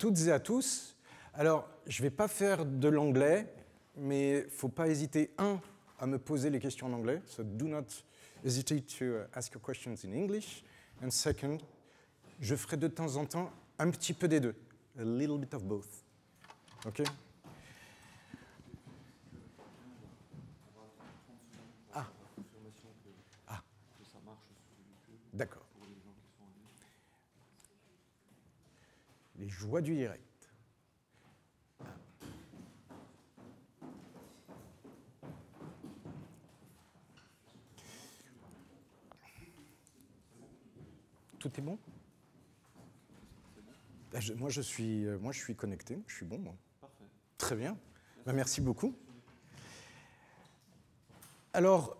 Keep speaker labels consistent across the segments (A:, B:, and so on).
A: toutes et à tous. Alors, je ne vais pas faire de l'anglais, mais il faut pas hésiter, un, à me poser les questions en anglais. So do not hesitate to uh, ask your questions in English. And second, je ferai de temps en temps un petit peu des deux. A little bit of both. OK Ah. Ah. D'accord. les joies du direct. Tout est bon ah, moi je, suis, euh, moi, je suis connecté, je suis bon, moi. Parfait. Très bien. Bah, merci, beaucoup. Alors,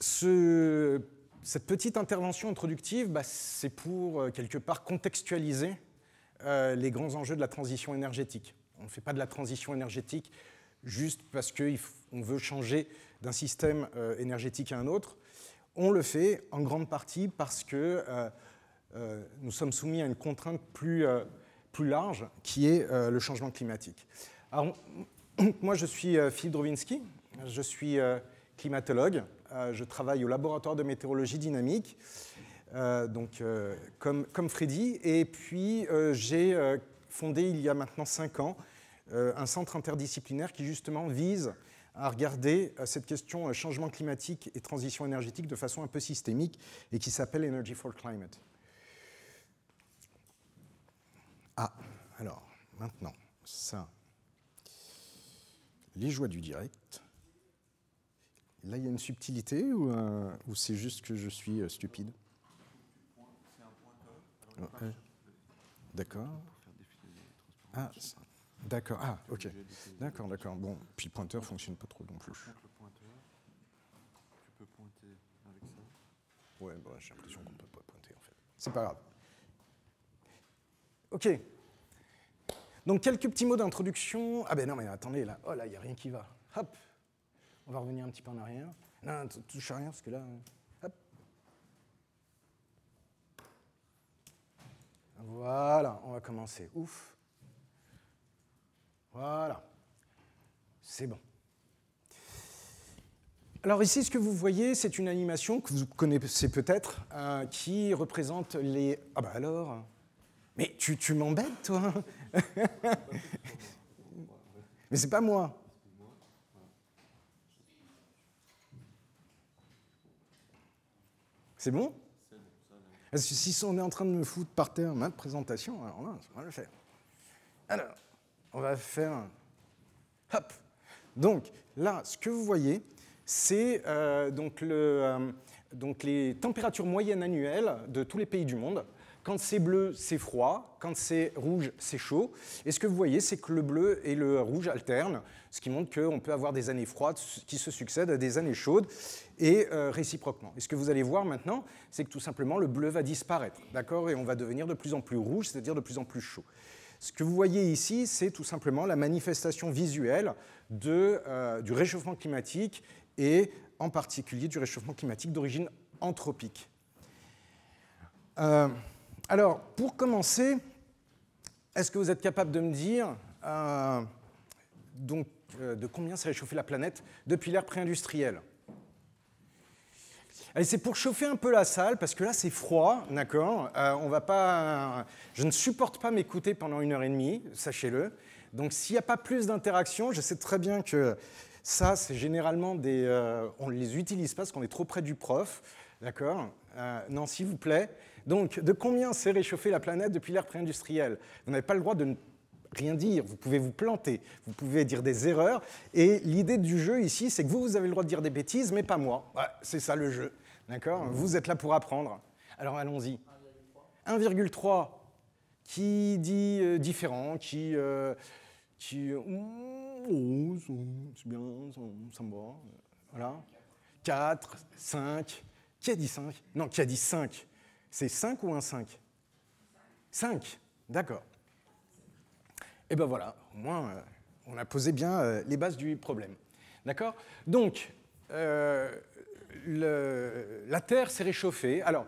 A: cette petite intervention introductive, bah, c'est pour euh, quelque part contextualiser euh, les grands enjeux de la transition énergétique. On ne fait pas de la transition énergétique juste parce qu'on veut changer d'un système euh, énergétique à un autre. On le fait en grande partie parce que euh, nous sommes soumis à une contrainte plus, large qui est le changement climatique. Alors, moi, je suis Philippe Drovinski, je suis climatologue, je travaille au laboratoire de météorologie dynamique. Euh, donc, euh, comme, comme, Freddy. Et puis, euh, j'ai fondé il y a maintenant cinq ans un centre interdisciplinaire qui justement vise à regarder cette question changement climatique et transition énergétique de façon un peu systémique et qui s'appelle Energy for Climate. Ah, alors, maintenant, ça. Les joies du direct. Là, il y a une subtilité ou c'est juste que je suis stupide euh, ah, d'accord. Ah, d'accord. Ah, ok. D'accord, d'accord. Bon, puis le pointeur fonctionne pas trop non plus. tu peux pointer avec ça. Ouais, bah, j'ai l'impression qu'on ne peut pas pointer en fait. C'est pas grave. Ok. Donc quelques petits mots d'introduction. Ah ben non mais attendez là, oh là, il n'y a rien qui va. Hop. On va revenir un petit peu en arrière. Non, ne touche à rien parce que là. Hein. Voilà, on va commencer. Ouf. Voilà. C'est bon. Alors ici, ce que vous voyez, c'est une animation que vous connaissez peut-être, euh, qui représente les... Ah bah alors Mais tu, tu m'embêtes, toi Mais c'est pas moi C'est bon que si on est en train de me foutre par terre ma présentation, alors on va le faire. Alors, on va faire... Hop Donc, là, ce que vous voyez, c'est euh, euh, les températures moyennes annuelles de tous les pays du monde. Quand c'est bleu, c'est froid. Quand c'est rouge, c'est chaud. Et ce que vous voyez, c'est que le bleu et le rouge alternent, ce qui montre qu'on peut avoir des années froides qui se succèdent à des années chaudes, et euh, réciproquement. Et ce que vous allez voir maintenant, c'est que tout simplement, le bleu va disparaître, d'accord Et on va devenir de plus en plus rouge, c'est-à-dire de plus en plus chaud. Ce que vous voyez ici, c'est tout simplement la manifestation visuelle euh, du réchauffement climatique et en particulier du réchauffement climatique d'origine anthropique. Euh, alors, pour commencer, est-ce que vous êtes capable de me dire euh, euh, de combien ça a chauffé la planète depuis l'ère préindustrielle Allez, c'est pour chauffer un peu la salle, parce que là, c'est froid, d'accord euh, On va pas... Je ne supporte pas m'écouter pendant une heure et demie, sachez-le. Donc, s'il n'y a pas plus d'interaction, je sais très bien que ça, c'est généralement des... on ne les utilise pas parce qu'on est trop près du prof, d'accord Non, s'il vous plaît, donc, de combien s'est réchauffée la planète depuis l'ère pré-industrielle Vous n'avez pas le droit de ne rien dire, vous pouvez vous planter, vous pouvez dire des erreurs. Et l'idée du jeu ici, c'est que vous, vous avez le droit de dire des bêtises, mais pas moi. c'est ça le jeu. D'accord mmh. Vous êtes là pour apprendre. Alors allons-y. 1,3 qui dit euh, différent, qui. Euh, qui euh, c'est bien, ça me va. Voilà. 4, 5. Qui a dit 5 Non, qui a dit 5 c'est 5 ou un 5 5, d'accord. Et eh ben voilà, au moins, euh, on a posé bien euh, les bases du problème. D'accord Donc, euh, la Terre s'est réchauffée, alors,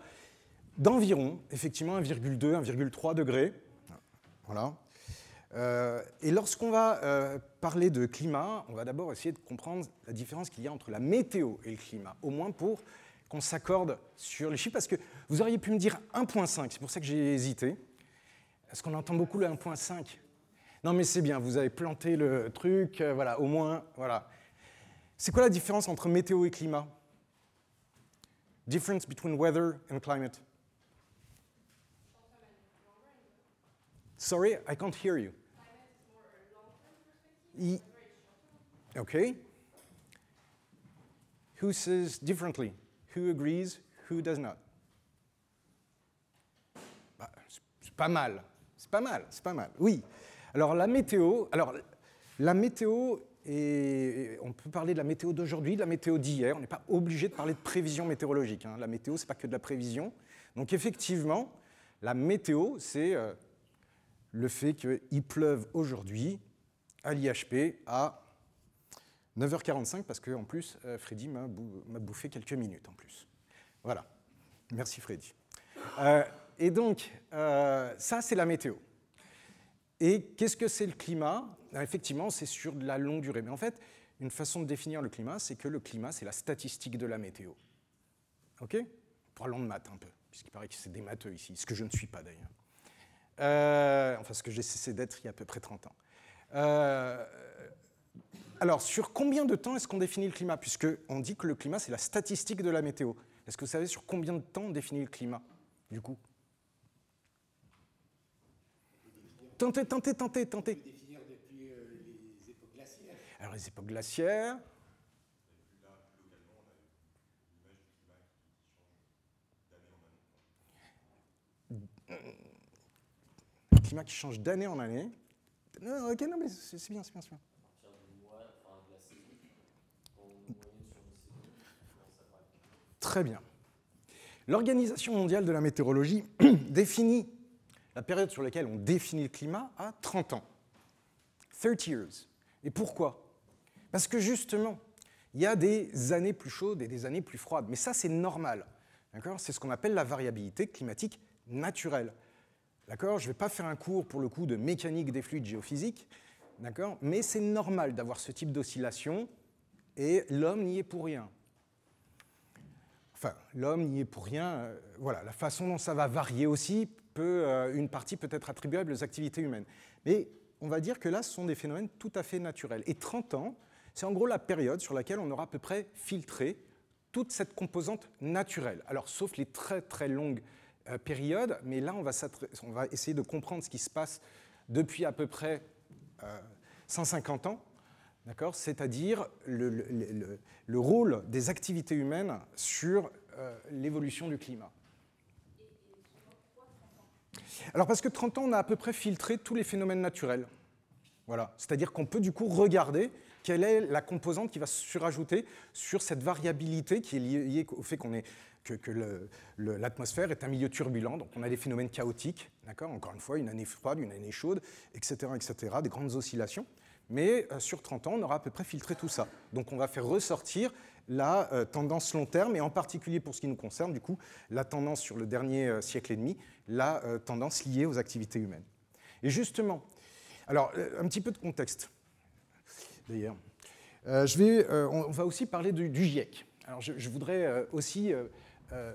A: d'environ, effectivement, 1,2, 1,3 degrés. Voilà. et lorsqu'on va parler de climat, on va d'abord essayer de comprendre la différence qu'il y a entre la météo et le climat, au moins pour qu'on s'accorde sur les chiffres, parce que vous auriez pu me dire 1.5, c'est pour ça que j'ai hésité, Est-ce qu'on entend beaucoup le 1.5. Non mais c'est bien, vous avez planté le truc, euh, voilà, au moins, voilà. C'est quoi la différence entre météo et climat Difference between weather and climate. Sorry, I can't hear you. okay. Who says differently? Who agrees? Who does not? Bah, c'est pas mal. C'est pas mal, c'est pas mal. Oui. Alors la météo, alors la météo et on peut parler de la météo d'aujourd'hui, de la météo d'hier. On n'est pas obligé de parler de prévision météorologique. Hein. La météo, c'est pas que de la prévision. Donc effectivement, la météo, c'est euh, le fait qu'il pleuve aujourd'hui à l'IHP à 9h45 parce que en plus, euh, Freddy m'a bouffé quelques minutes en plus. Voilà. Merci Freddy. Euh, et donc, euh, ça c'est la météo. Et qu'est-ce que c'est le climat Effectivement, c'est sur de la longue durée. Mais en fait, une façon de définir le climat, c'est que le climat, c'est la statistique de la météo. OK Parlons de maths un peu, puisqu'il paraît que c'est des matheux ici, ce que je ne suis pas d'ailleurs. enfin, ce que j'ai cessé d'être il y a à peu près 30 ans. Euh, alors, sur combien de temps est-ce qu'on définit le climat Puisque on dit que le climat, c'est la statistique de la météo. Est-ce que vous savez sur combien de temps on définit le climat, du coup Tentez, tentez, tentez, tentez. définir depuis euh, les époques glaciaires. Alors, les époques glaciaires. Le climat qui change d'année en année. Non, ok, non, mais c'est bien, c'est bien, c'est bien. Très bien. L'Organisation mondiale de la météorologie définit la période sur laquelle on définit le climat à 30 ans. 30 years. Et pourquoi Parce que justement, il y a des années plus chaudes et des années plus froides. Mais ça, c'est normal. C'est ce qu'on appelle la variabilité climatique naturelle. Je ne vais pas faire un cours pour le coup de mécanique des fluides géophysiques, Mais c'est normal d'avoir ce type d'oscillation et l'homme n'y est pour rien l'homme n'y est pour rien. Euh, voilà, la façon dont ça va varier aussi peut, euh, une partie peut être attribuable aux activités humaines. Mais on va dire que là, ce sont des phénomènes tout à fait naturels. Et 30 ans, c'est en gros la période sur laquelle on aura à peu près filtré toute cette composante naturelle. Alors, sauf les très très longues euh, périodes, mais là, on va, essayer de comprendre ce qui se passe depuis à peu près 150 ans c'est-à-dire le, rôle des activités humaines sur euh, l'évolution du climat. Alors parce que 30 ans, on a à peu près filtré tous les phénomènes naturels. Voilà. C'est-à-dire qu'on peut du coup regarder quelle est la composante qui va se surajouter sur cette variabilité qui est liée au fait qu'on est que, l'atmosphère est un milieu turbulent, donc on a des phénomènes chaotiques, Encore une fois, une année froide, une année chaude, etc., etc., des grandes oscillations. Mais euh, sur 30 ans, on aura à peu près filtré tout ça. Donc on va faire ressortir la euh, tendance long terme, et en particulier pour ce qui nous concerne, du coup, la tendance sur le dernier euh, siècle et demi, la tendance liée aux activités humaines. Et justement, alors un petit peu de contexte, d'ailleurs. on, va aussi parler du, GIEC. Alors je, voudrais aussi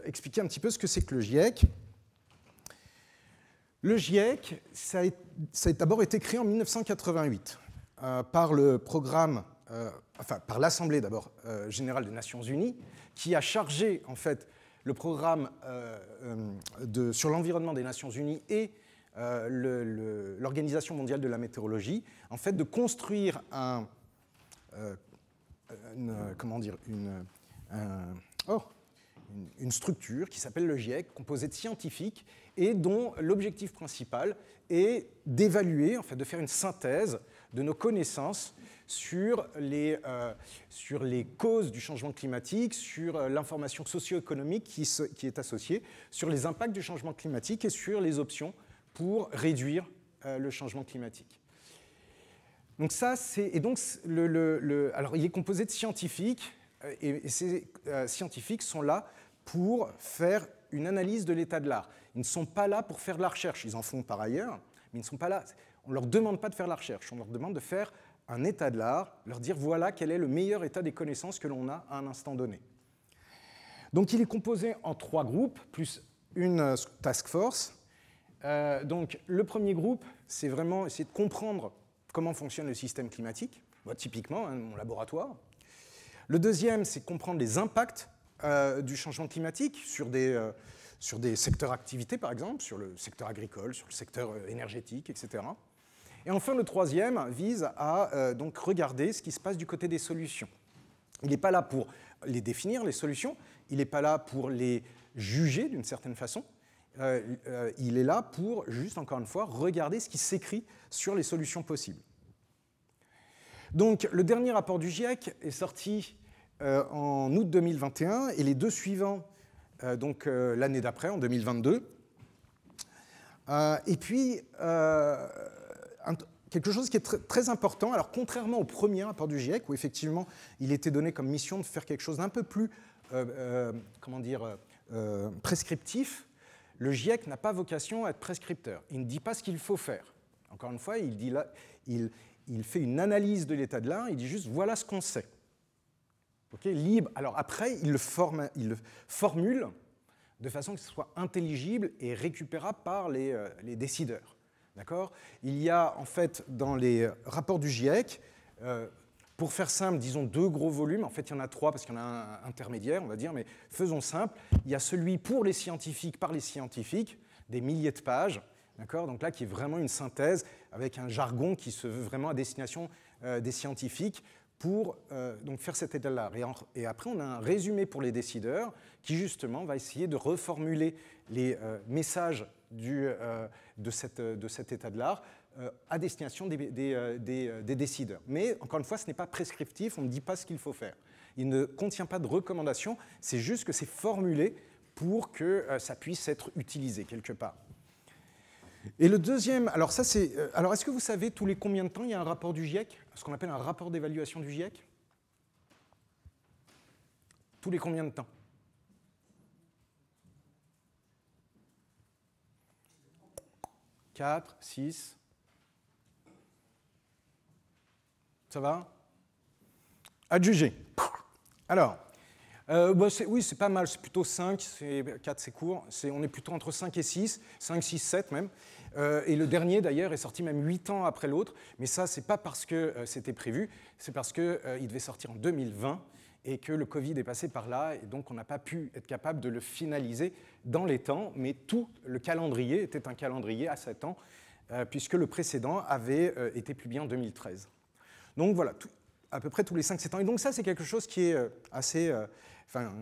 A: expliquer un petit peu ce que c'est que le GIEC. Le GIEC, ça a d'abord été créé en 1988. Euh, par le programme, euh, par l'Assemblée d'abord euh, générale des Nations Unies, qui a chargé en fait le programme sur l'environnement des Nations Unies et l'Organisation mondiale de la météorologie, en fait, de construire comment dire, oh, une, une structure qui s'appelle le GIEC, composée de scientifiques et dont l'objectif principal est d'évaluer, en fait, de faire une synthèse de nos connaissances sur les, euh, causes du changement climatique, sur euh, l'information socio-économique qui, est associée, sur les impacts du changement climatique et sur les options pour réduire euh, le changement climatique. Donc ça, c'est donc le, alors il est composé de scientifiques et, ces scientifiques sont là pour faire une analyse de l'état de l'art. Ils ne sont pas là pour faire de la recherche, ils en font par ailleurs, mais ils ne sont pas là. On ne leur demande pas de faire de la recherche, on leur demande de faire un état de l'art, leur dire voilà quel est le meilleur état des connaissances que l'on a à un instant donné. Donc il est composé en trois groupes, plus une euh, task force. Euh, donc le premier groupe, c'est vraiment essayer de comprendre comment fonctionne le système climatique, bah, typiquement hein, mon laboratoire. Le deuxième, c'est comprendre les impacts euh, du changement climatique sur des, euh, sur des secteurs d'activité, par exemple, sur le secteur agricole, sur le secteur euh, énergétique, etc. Et enfin, le troisième vise à donc regarder ce qui se passe du côté des solutions. Il n'est pas là pour les définir, les solutions, il n'est pas là pour les juger d'une certaine façon, il est là pour, juste encore une fois, regarder ce qui s'écrit sur les solutions possibles. Donc, le dernier rapport du GIEC est sorti euh, en août 2021 et les deux suivants, euh, donc euh, l'année d'après, en 2022. et puis, quelque chose qui est très, important. Alors, contrairement au premier rapport du GIEC, où effectivement, il était donné comme mission de faire quelque chose d'un peu plus, comment dire, prescriptif, le GIEC n'a pas vocation à être prescripteur. Il ne dit pas ce qu'il faut faire. Encore une fois, il, dit là, il, il fait une analyse de l'état de l'art, il dit juste voilà ce qu'on sait libre. Alors après, il le, formule de façon que ce soit intelligible et récupérable par les, euh, décideurs. D'accord Il y a en fait dans les euh, rapports du GIEC, euh, pour faire simple, disons deux gros volumes. En fait, il y en a trois parce qu'il y en a un intermédiaire, on va dire, mais faisons simple. Il y a celui pour les scientifiques, par les scientifiques, des milliers de pages. D'accord Donc là, qui est vraiment une synthèse avec un jargon qui se veut vraiment à destination des scientifiques pour euh, donc faire cet état de l'art. et, après, on a un résumé pour les décideurs qui, justement, va essayer de reformuler les euh, messages euh, de, cet état de l'art à destination des, des, décideurs. Mais, encore une fois, ce n'est pas prescriptif, on ne dit pas ce qu'il faut faire. Il ne contient pas de recommandations, c'est juste que c'est formulé pour que ça puisse être utilisé quelque part. Et le deuxième, alors ça c'est, euh, alors est-ce que vous savez tous les combien de temps il y a un rapport du GIEC, ce qu'on appelle un rapport d'évaluation du GIEC Tous les combien de temps 4, 6... Ça va Adjugé. Alors, euh, bah, oui, c'est pas mal, c'est plutôt 5, 4 c'est court, on est plutôt entre 5 et 6, 5, 6, 7 même. Euh, et le dernier d'ailleurs est sorti même 8 ans après l'autre, mais ça c'est pas parce que euh, c'était prévu, c'est parce qu'il il devait sortir en 2020 et que le Covid est passé par là, et donc on n'a pas pu être capable de le finaliser dans les temps, mais tout le calendrier était un calendrier à 7 ans, puisque le précédent avait été publié en 2013. Donc voilà, à peu près tous les 5-7 ans. Et donc ça, c'est quelque chose qui est assez enfin,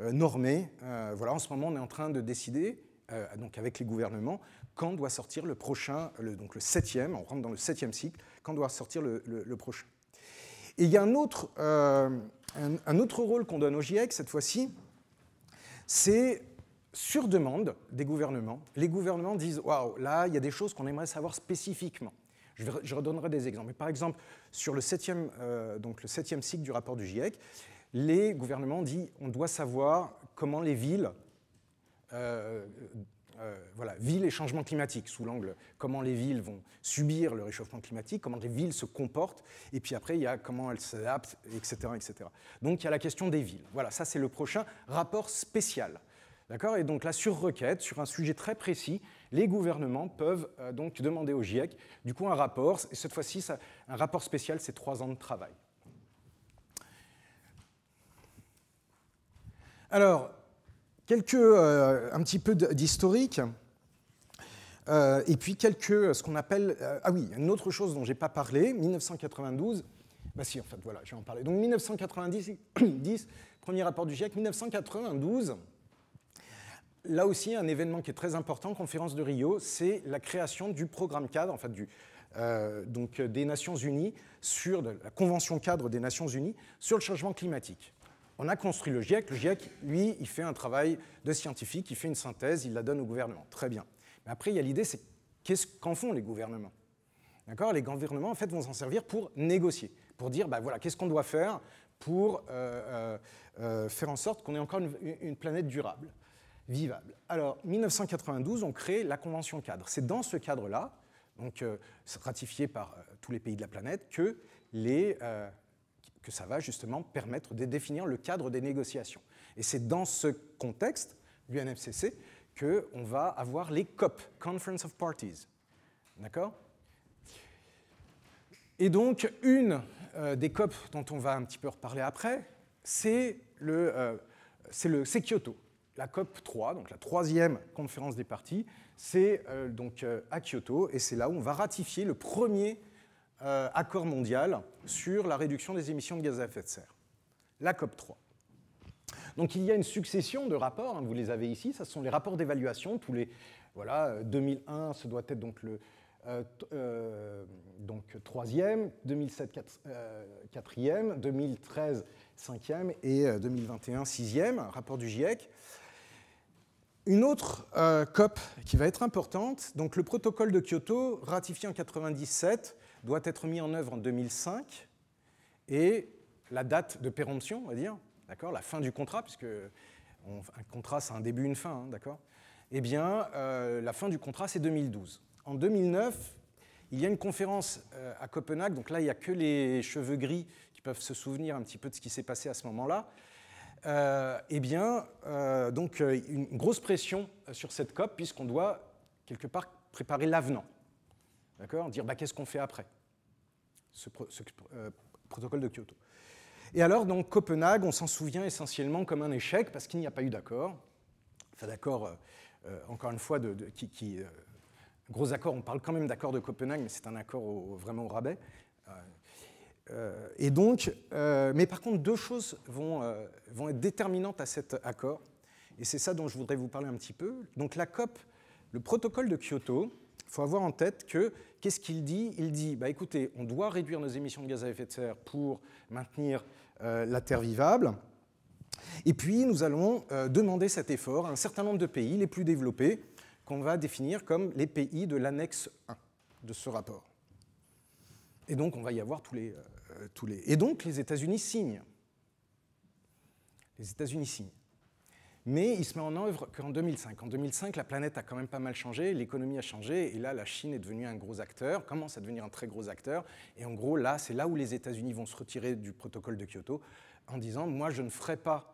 A: euh, normé, euh, voilà, en ce moment, on est en train de décider, euh, donc avec les gouvernements, quand doit sortir le prochain, donc le septième, on rentre dans le septième cycle, quand doit sortir le, prochain. Et il y a un autre, un, autre rôle qu'on donne au GIEC cette fois-ci, c'est sur demande des gouvernements. Les gouvernements disent Waouh, là, il y a des choses qu'on aimerait savoir spécifiquement. Je, redonnerai des exemples. par exemple, sur le septième, donc le septième cycle du rapport du GIEC, les gouvernements disent on doit savoir comment les villes, euh, euh, voilà, villes et changements climatiques sous l'angle comment les villes vont subir le réchauffement climatique, comment les villes se comportent, et puis après, il y a comment elles s'adaptent, etc., etc. Donc, il y a la question des villes. Voilà, ça, c'est le prochain rapport spécial. D'accord Et donc là, sur requête, sur un sujet très précis, les gouvernements peuvent euh, donc demander au GIEC, du coup, un rapport, et cette fois-ci, un rapport spécial, c'est trois ans de travail. Alors, quelques, euh, un petit peu d'historique. Euh, et puis quelques, euh, ce qu'on appelle, ah oui, une autre chose dont je n'ai pas parlé, 1992, bah si, en fait, voilà, je vais en parler. Donc 1990, 10, premier rapport du GIEC, 1992, là aussi un événement qui est très important, conférence de Rio, c'est la création du programme cadre, en fait, du, donc, des Nations Unies, sur la Convention cadre des Nations Unies sur le changement climatique. On a construit le GIEC. Le GIEC, lui, il fait un travail de scientifique, il fait une synthèse, il la donne au gouvernement. Très bien. Mais après, il y a l'idée, c'est qu'est-ce qu'en font les gouvernements D'accord Les gouvernements, en fait, vont s'en servir pour négocier, pour dire, ben voilà, qu'est-ce qu'on doit faire pour euh, euh, euh, faire en sorte qu'on ait encore une, planète durable, vivable. Alors, 1992, on crée la Convention cadre. C'est dans ce cadre-là, donc ratifié par tous les pays de la planète, que les, que ça va justement permettre de définir le cadre des négociations. Et c'est dans ce contexte, l'UNFCC, qu'on va avoir les COP, Conference of Parties. D'accord Et donc, une euh, des COP dont on va un petit peu reparler après, c'est le, euh, c'est le Kyoto. La COP 3, donc la troisième conférence des parties, c'est euh, donc à Kyoto, et c'est là où on va ratifier le premier euh, accord mondial sur la réduction des émissions de gaz à effet de serre, la COP 3. Donc il y a une succession de rapports, hein, vous les avez ici, ce sont les rapports d'évaluation, tous les, voilà, 2001, euh, ce doit être donc le euh, e troisième, 2007 4e, 2013 5e, et 2021 6e, rapport du GIEC. Une autre COP qui va être importante, donc le protocole de Kyoto, ratifié en 1997, doit être mis en œuvre en 2005 et la date de péremption, on va dire, d'accord, la fin du contrat, puisque un contrat c'est un début, une fin, hein, d'accord, eh bien euh, la fin du contrat c'est 2012. En 2009, il y a une conférence euh, à Copenhague, donc là il n'y a que les cheveux gris qui peuvent se souvenir un petit peu de ce qui s'est passé à ce moment-là. Euh, eh bien, donc une grosse pression sur cette COP puisqu'on doit quelque part préparer l'avenant. D'accord Dire, bah, qu'est-ce qu'on fait après ce, euh, protocole de Kyoto. Et alors, donc, Copenhague, on s'en souvient essentiellement comme un échec parce qu'il n'y a pas eu d'accord. Enfin, d'accord, euh, euh, encore une fois, de, qui. gros accord, on parle quand même d'accord de Copenhague, mais c'est un accord vraiment au rabais. et donc, mais par contre, deux choses vont, vont être déterminantes à cet accord. Et c'est ça dont je voudrais vous parler un petit peu. Donc, la COP, le protocole de Kyoto, faut avoir en tête que qu'est-ce qu'il dit Il dit, bah, écoutez, on doit réduire nos émissions de gaz à effet de serre pour maintenir euh, la Terre vivable. Et puis, nous allons euh, demander cet effort à un certain nombre de pays, les plus développés, qu'on va définir comme les pays de l'annexe 1 de ce rapport. Et donc, on va y avoir tous les... Euh, tous les... Et donc, les États-Unis signent. Les États-Unis signent mais il se met en œuvre qu'en 2005. En 2005, la planète a quand même pas mal changé, l'économie a changé, et là, la Chine est devenue un gros acteur, commence à devenir un très gros acteur, et en gros, là, c'est là où les États-Unis vont se retirer du protocole de Kyoto en disant, moi, je ne ferai pas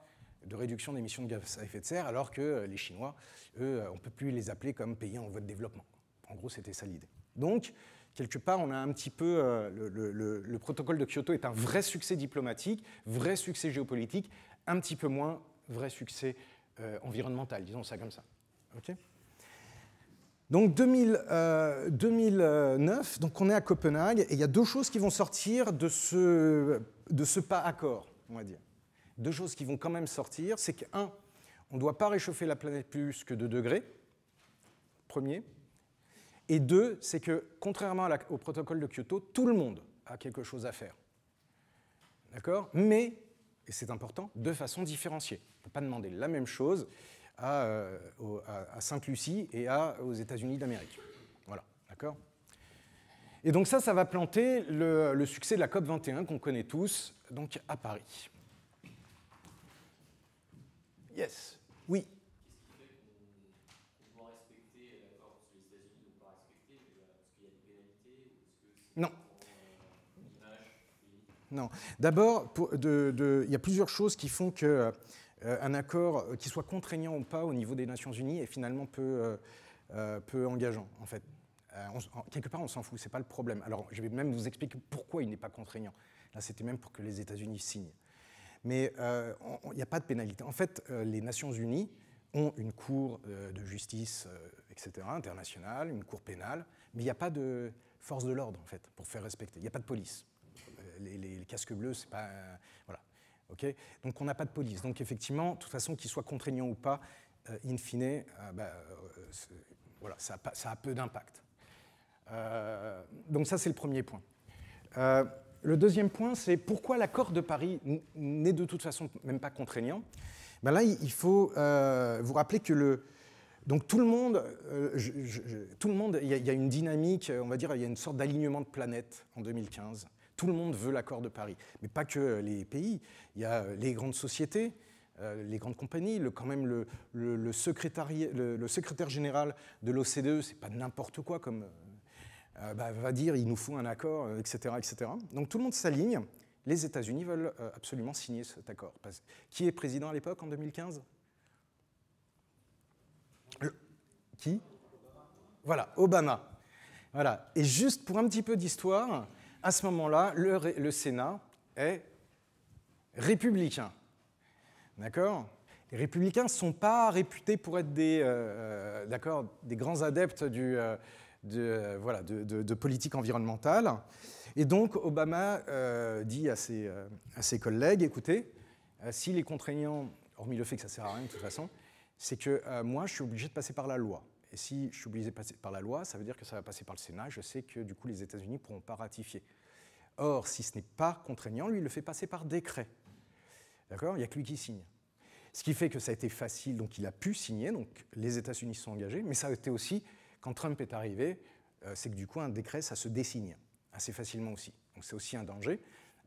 A: de réduction d'émissions de gaz à effet de serre, alors que les Chinois, eux, on ne peut plus les appeler comme pays en voie de développement. En gros, c'était ça l'idée. Donc, quelque part, on a un petit peu. Euh, le, le, protocole de Kyoto est un vrai succès diplomatique, vrai succès géopolitique, un petit peu moins vrai succès euh, environnemental, environnementale, disons ça comme ça. OK donc 2000, 2009, euh, donc on est à Copenhague, et il y a deux choses qui vont sortir de ce, de ce pas accord, on va dire. Deux choses qui vont quand même sortir, c'est que, un, on ne doit pas réchauffer la planète plus que 2 degrés, premier, et deux, c'est que, contrairement à au protocole de Kyoto, tout le monde a quelque chose à faire. D'accord Mais et c'est important, de façon différenciée. On ne peut pas demander la même chose euh, à, Sainte-Lucie et à, aux États-Unis d'Amérique. Voilà, d'accord Et donc ça, ça va planter le, succès de la COP 21 qu'on connaît tous, donc à Paris. Yes, oui. Non. Non. D'abord, il y a plusieurs choses qui font que euh, un accord euh, qui soit contraignant ou pas au niveau des Nations Unies est finalement peu, euh, engageant, en fait. quelque part, on s'en fout, c'est pas le problème. Alors, je vais même vous expliquer pourquoi il n'est pas contraignant. Là, c'était même pour que les États-Unis signent. Mais il n'y a pas de pénalité. En fait, les Nations Unies ont une cour de justice, etc., internationale, une cour pénale, mais il n'y a pas de force de l'ordre, en fait, pour faire respecter. Il n'y a pas de police les, casques bleus, c'est pas. Euh, voilà. ok. Donc on n'a pas de police. Donc effectivement, de toute façon, qu'il soit contraignant ou pas, euh, in fine, euh, bah, voilà, ça, a peu d'impact. donc ça, c'est le premier point. le deuxième point, c'est pourquoi l'accord de Paris n'est de toute façon même pas contraignant. Ben là, il faut vous rappeler que le, donc tout le monde, tout le monde, il y, y, a une dynamique, on va dire, il y a une sorte d'alignement de planète en 2015. Tout le monde veut l'accord de Paris. Mais pas que les pays. Il y a euh, les grandes sociétés, euh, les grandes compagnies, le, quand même le, le secrétaire général de l'OCDE, c'est pas n'importe quoi comme. Euh, bah, va dire il nous faut un accord, etc. etc. Donc tout le monde s'aligne. Les États-Unis veulent absolument signer cet accord. Qui est président à l'époque en 2015 Qui Voilà, Obama. Voilà. Et juste pour un petit peu d'histoire, à ce moment-là, le, Sénat est républicain. D'accord Les républicains ne sont pas réputés pour être des, euh, euh, des grands adeptes euh, de, voilà, de, politique environnementale. Et donc Obama dit à ses, collègues, écoutez, s'il est contraignant, hormis le fait que ça ne sert à rien de toute façon, c'est que moi je suis obligé de passer par la loi. Et si je suis obligé de passer par la loi, ça veut dire que ça va passer par le Sénat. Je sais que du coup, les États-Unis ne pourront pas ratifier. Or, si ce n'est pas contraignant, lui, il le fait passer par décret. D'accord Il n'y a que lui qui signe. Ce qui fait que ça a été facile, donc il a pu signer, donc les États-Unis sont engagés, mais ça a été aussi, quand Trump est arrivé, euh, c'est que du coup, un décret, ça se dessigne assez facilement aussi. Donc c'est aussi un danger.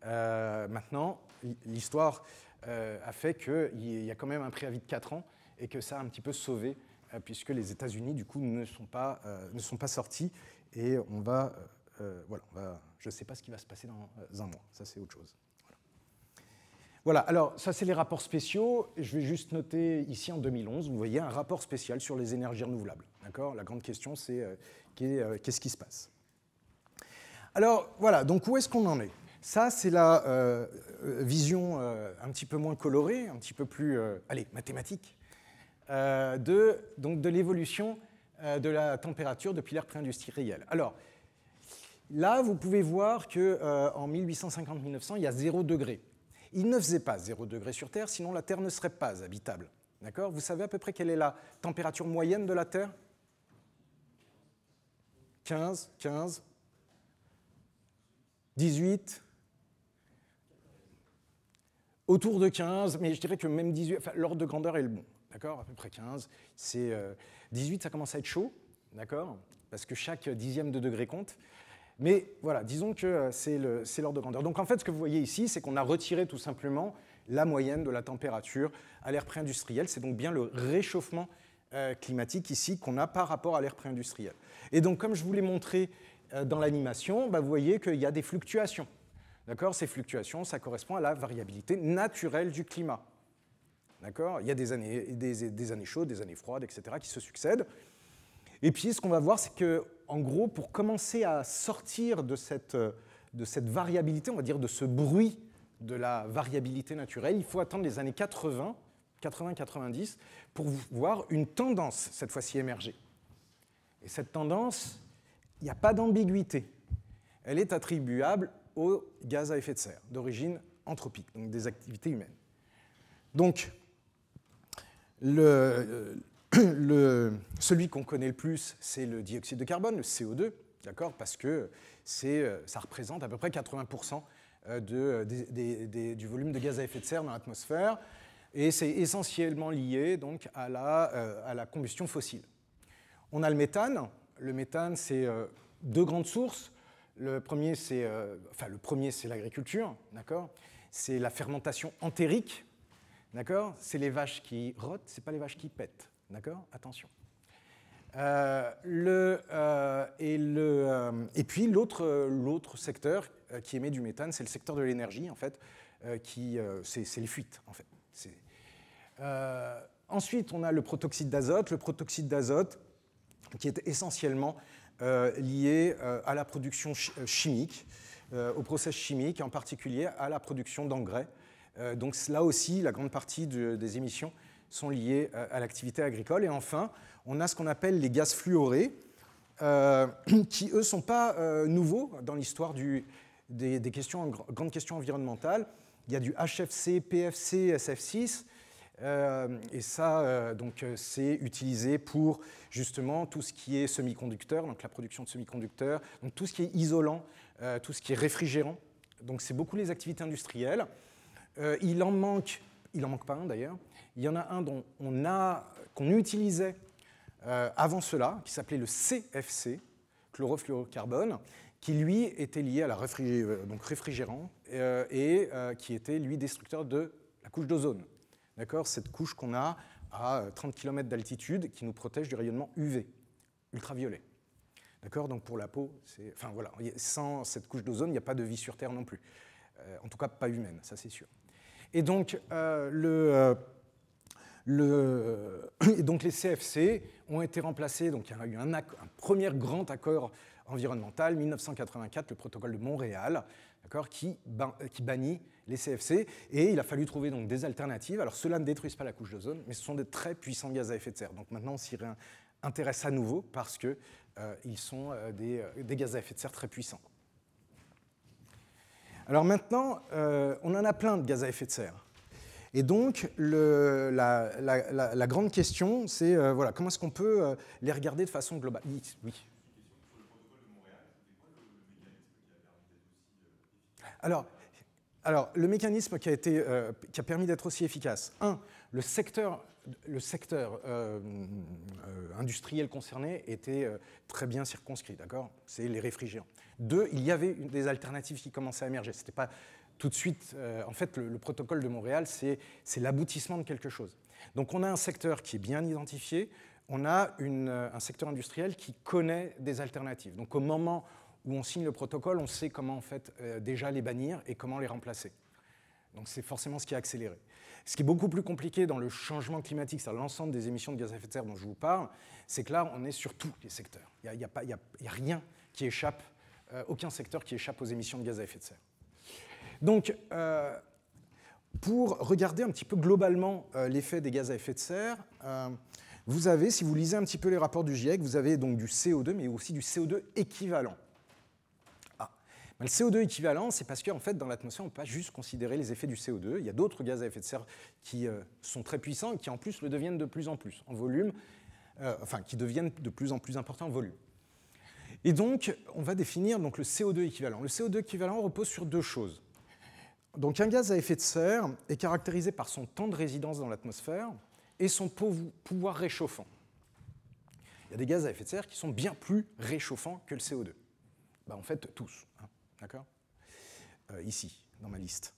A: Euh, maintenant, l'histoire euh, a fait qu'il y a quand même un préavis de 4 ans et que ça a un petit peu sauvé euh, puisque les États-Unis, du coup, ne sont pas, euh, ne sont pas sortis. Et on va. Euh, voilà, va, je ne sais pas ce qui va se passer dans un mois. Ça, c'est autre chose. Voilà, alors ça c'est les rapports spéciaux. Je vais juste noter ici en 2011, vous voyez un rapport spécial sur les énergies renouvelables. D'accord La grande question c'est qu'est-ce qui se passe Alors voilà, donc où est-ce qu'on en est Ça c'est la vision un petit peu moins colorée, un petit peu plus, allez, mathématique euh, de, donc de l'évolution euh, de la température depuis l'ère préindustrielle. Alors, là, vous pouvez voir qu'en euh, en 1850-1900, il y a 0 degré. Il ne faisait pas 0 degré sur Terre, sinon la Terre ne serait pas habitable. D'accord Vous savez à peu près quelle est la température moyenne de la Terre 15, 15, 18, autour de 15, mais je dirais que même 18, enfin, l'ordre de grandeur est le bon, d'accord À peu près 15. C'est, 18, euh, ça commence à être chaud, d'accord Parce que chaque dixième de degré compte. Mais voilà, disons que euh, c'est l'ordre de grandeur. Donc en fait, ce que vous voyez ici, c'est qu'on a retiré tout simplement la moyenne de la température à l'ère pré-industrielle. C'est donc bien le réchauffement euh, climatique ici qu'on a par rapport à l'ère pré-industrielle. Et donc, comme je vous l'ai montré dans l'animation, bah, vous voyez qu'il y a des fluctuations D'accord Ces fluctuations, ça correspond à la variabilité naturelle du climat. D'accord Il y a des années, des, des années chaudes, des années froides, etc., qui se succèdent. Et puis, ce qu'on va voir, c'est que, en gros, pour commencer à sortir de cette, de cette variabilité, on va dire de ce bruit de la variabilité naturelle, il faut attendre les années 80, 80-90, pour voir une tendance, cette fois-ci émerger. Et cette tendance, il n'y a pas d'ambiguïté. Elle est attribuable aux gaz à effet de serre d'origine anthropique, donc des activités humaines. Donc, euh, celui qu'on connaît le plus, c'est le dioxyde de carbone, le CO2, d'accord Parce que euh, ça représente à peu près 80% euh, de, du volume de gaz à effet de serre dans l'atmosphère, et c'est essentiellement lié donc à la combustion fossile. On a le méthane. Le méthane, c'est deux grandes sources. Euh, le premier, c'est l'agriculture, d'accord C'est la fermentation entérique, d'accord C'est les vaches qui rotent, c'est pas les vaches qui pètent, d'accord Attention. Euh, le, euh, et, le, et, puis l'autre secteur qui émet du méthane, c'est le secteur de l'énergie, en fait, qui c'est les fuites, en fait. ensuite, on a le protoxyde d'azote. Le protoxyde d'azote, qui est essentiellement euh, liées euh, à la production euh, chimique, aux process chimiques, en particulier à la production d'engrais. donc là aussi, la grande partie des émissions sont liées à l'activité agricole. Et enfin, on a ce qu'on appelle les gaz fluorés, qui, eux, ne sont pas nouveaux dans l'histoire des, grandes questions environnementales. Il y a du HFC, PFC, SF6, euh, et ça, euh, donc, euh, c'est utilisé pour justement tout ce qui est semi-conducteur, donc la production de semi-conducteurs, donc tout ce qui est isolant, tout ce qui est réfrigérant. Donc c'est beaucoup les activités industrielles. il en manque, il en manque pas un d'ailleurs. Il y en a un dont on a, qu'on utilisait avant cela, qui s'appelait le CFC, chlorofluorocarbone, qui lui était lié à la donc réfrigérant et qui était lui destructeur de la couche d'ozone. D'accord Cette couche qu'on a à 30 euh, km d'altitude qui nous protège du rayonnement UV, ultraviolet. D'accord Donc pour la peau, c'est. Enfin voilà, sans cette couche d'ozone, il n'y a pas de vie sur Terre non plus. Euh, en tout cas, pas humaine, ça c'est sûr. Et donc, euh, le. le... donc les CFC ont été remplacés, donc il y a eu un, un, premier grand accord environnemental, 1984, le protocole de Montréal, qui, euh, qui, bannit les CFC. Et il a fallu trouver donc des alternatives. Alors cela ne détruisent pas la couche d'ozone, mais ce sont des très puissants gaz à effet de serre. Donc maintenant, on s'y intéresse à nouveau parce qu'ils euh, ils sont euh, des, gaz à effet de serre très puissants. Alors maintenant, on en a plein de gaz à effet de serre. Et donc, le, la, grande question, c'est voilà, comment est-ce qu'on peut les regarder de façon globale oui Alors, le mécanisme euh, qui a, permis d'être aussi efficace. Un, le secteur, euh, euh, industriel concerné était très bien circonscrit, d'accord C'est les réfrigérants. Deux, il y avait des alternatives qui commençaient à émerger. Ce n'était pas tout de suite. en fait, le, protocole de Montréal, c'est l'aboutissement de quelque chose. Donc, on a un secteur qui est bien identifié. On a un secteur industriel qui connaît des alternatives. Donc, au moment où on signe le protocole, on sait comment en fait euh, déjà les bannir et comment les remplacer. Donc c'est forcément ce qui a accéléré. Ce qui est beaucoup plus compliqué dans le changement climatique, cest l'ensemble des émissions de gaz à effet de serre dont je vous parle, c'est que là, on est sur tous les secteurs. Il n'y a, a, rien qui échappe, euh, aucun secteur qui échappe aux émissions de gaz à effet de serre. Donc, euh, pour regarder un petit peu globalement l'effet des gaz à effet de serre, vous avez, si vous lisez un petit peu les rapports du GIEC, vous avez donc du CO2, mais aussi du CO2 équivalent le CO2 équivalent, c'est parce qu'en fait, dans l'atmosphère, on ne peut pas juste considérer les effets du CO2. Il y a d'autres gaz à effet de serre qui euh, sont très puissants et qui, en plus, le deviennent de plus en plus en volume, euh, enfin, qui deviennent de plus en plus importants en volume. Et donc, on va définir donc, le CO2 équivalent. Le CO2 équivalent repose sur deux choses. Donc, un gaz à effet de serre est caractérisé par son temps de résidence dans l'atmosphère et son pouvoir réchauffant. Il y a des gaz à effet de serre qui sont bien plus réchauffants que le CO2. Bah, en fait, tous. Hein. D'accord euh, Ici, dans ma liste.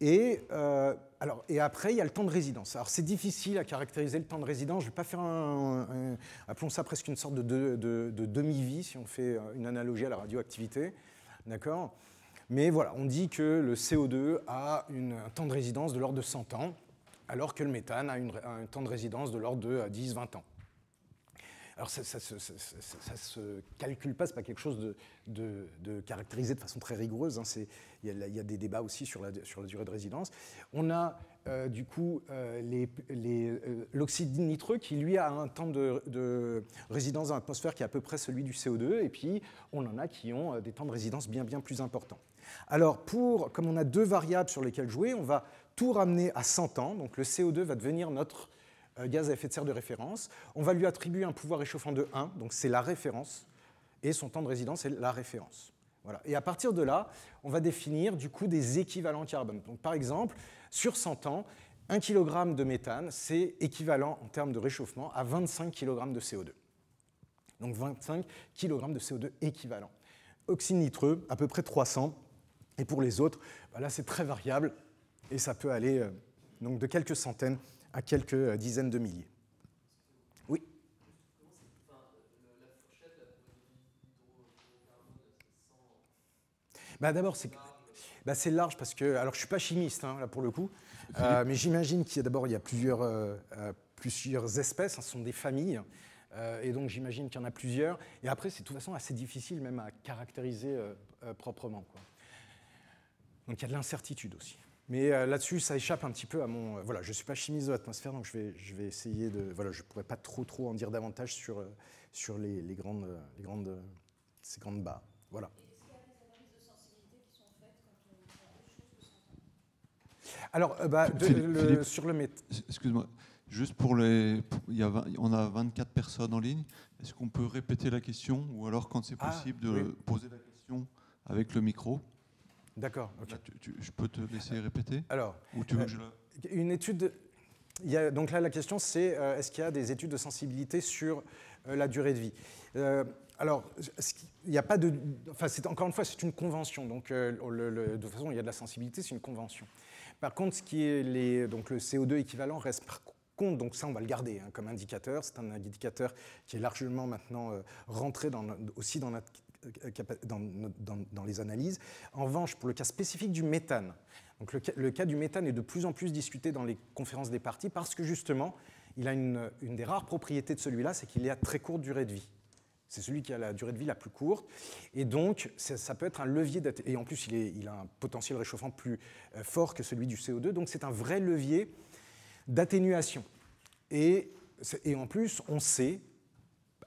A: Et, euh, alors, et après, il y a le temps de résidence. Alors, c'est difficile à caractériser le temps de résidence. Je ne vais pas faire un, Appelons ça presque une sorte de, de, demi-vie, si on fait une analogie à la radioactivité. D'accord Mais voilà, on dit que le CO2 a un temps de résidence de l'ordre de 100 ans, alors que le méthane a un temps de résidence de l'ordre de 10-20 euh, ans. Alors ça ne se calcule pas, ce n'est pas quelque chose de, de, de, caractérisé de façon très rigoureuse. Hein. Il y, a des débats aussi sur la, durée de résidence. On a euh, du coup euh, euh l'oxyde nitreux qui lui a un temps de, résidence dans l'atmosphère qui est à peu près celui du CO2 et puis on en a qui ont euh, des temps de résidence bien bien plus importants. Alors pour, comme on a deux variables sur lesquelles jouer, on va tout ramener à 100 ans, donc le CO2 va devenir notre gaz à effet de serre de référence. On va lui attribuer un pouvoir réchauffant de 1, donc c'est la référence, et son temps de résidence est la référence. Voilà. Et à partir de là, on va définir du coup des équivalents carbone. Donc par exemple, sur 100 ans, 1 kg de méthane, c'est équivalent en termes de réchauffement à 25 kg de CO2. Donc 25 kg de CO2 équivalent. Oxyde nitreux, à peu près 300. Et pour les autres, bah là c'est très variable et ça peut aller euh, donc de quelques centaines à quelques euh, dizaines de milliers. Oui bah D'abord, c'est bah, large parce que... Alors, je ne suis pas chimiste, hein, là, pour le coup, euh, mais j'imagine qu'il y a d'abord plusieurs, euh, euh, plusieurs espèces, hein, ce sont des familles, et donc j'imagine qu'il y en a plusieurs. Et après, c'est de toute façon assez difficile même à caractériser proprement. Donc, il y a de l'incertitude aussi. Mais euh, là-dessus, ça échappe un petit peu à mon. Euh, voilà, je ne suis pas chimiste de l'atmosphère, donc je vais, je vais essayer de. Voilà, je ne pourrais pas trop, trop en dire davantage sur, euh, sur les, les grandes, les grandes, ces grandes bas. Voilà. Alors, bah, de, Philippe, le, sur le Excuse-moi, juste pour les. y a on a 24 personnes en ligne. Est-ce qu'on peut répéter la question ou alors, quand c'est ah, possible, de poser la question avec le micro D'accord. Bah, je peux te laisser répéter Alors, euh, une étude. Il y donc là, la question, c'est euh, est-ce qu'il y a des études de sensibilité sur euh, la durée de vie alors, il n'y a pas de. Enfin, encore une fois, c'est une convention. Donc, de toute façon, il y a de la sensibilité, c'est une convention. Par contre, ce qui est donc le CO2 équivalent reste par contre, donc ça, on va le garder hein, comme indicateur. C'est un indicateur qui est largement maintenant rentré aussi dans notre euh, dans, les analyses. En revanche, pour le cas spécifique du méthane, donc le, cas du méthane est de plus en plus discuté dans les conférences des parties parce que justement, il a une, des rares propriétés de celui-là, c'est qu'il est à très courte durée de vie. C'est celui qui a la durée de vie la plus courte. Et donc, ça, peut être un levier. Et en plus, il, est, il, a un potentiel réchauffant plus euh, fort que celui du CO2. Donc, c'est un vrai levier d'atténuation. Et, et en plus, on sait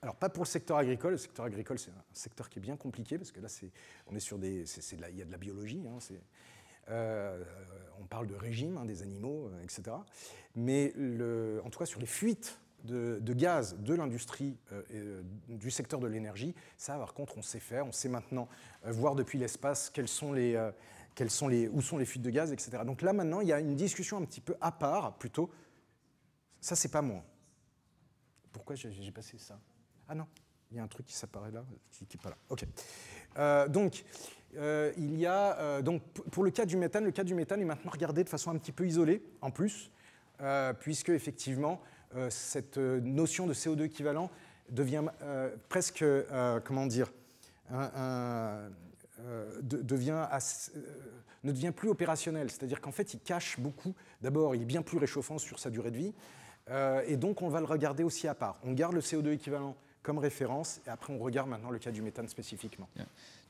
A: alors pas pour le secteur agricole, le secteur agricole c'est un secteur qui est bien compliqué parce que là c'est, on est sur des, il y a de la biologie, hein, euh, on parle de régime hein, des animaux, euh, etc. Mais en tout cas sur les fuites de, gaz de l'industrie, euh, du secteur de l'énergie, ça par contre on sait faire, on sait maintenant voir depuis l'espace quels sont les quelles sont les, où sont les fuites de gaz, etc. Donc là maintenant, il y a une discussion un petit peu à part, plutôt. Ça, c'est pas moi. Pourquoi j'ai passé ça ah non, il y a un truc qui s'apparaît là, qui n'est pas là. Ok. Euh, donc, euh, il y a, euh, donc, pour le cas du méthane, le cas du méthane est maintenant regardé de façon un petit peu isolée, en plus, puisque effectivement, cette notion de CO2 équivalent devient presque, comment dire, devient ne devient plus opérationnel. C'est-à-dire qu'en fait, il cache beaucoup. D'abord, il est bien plus réchauffant sur sa durée de vie. et donc, on va le regarder aussi à part. On garde le CO2 équivalent comme référence, et après on regarde maintenant le cas du méthane spécifiquement.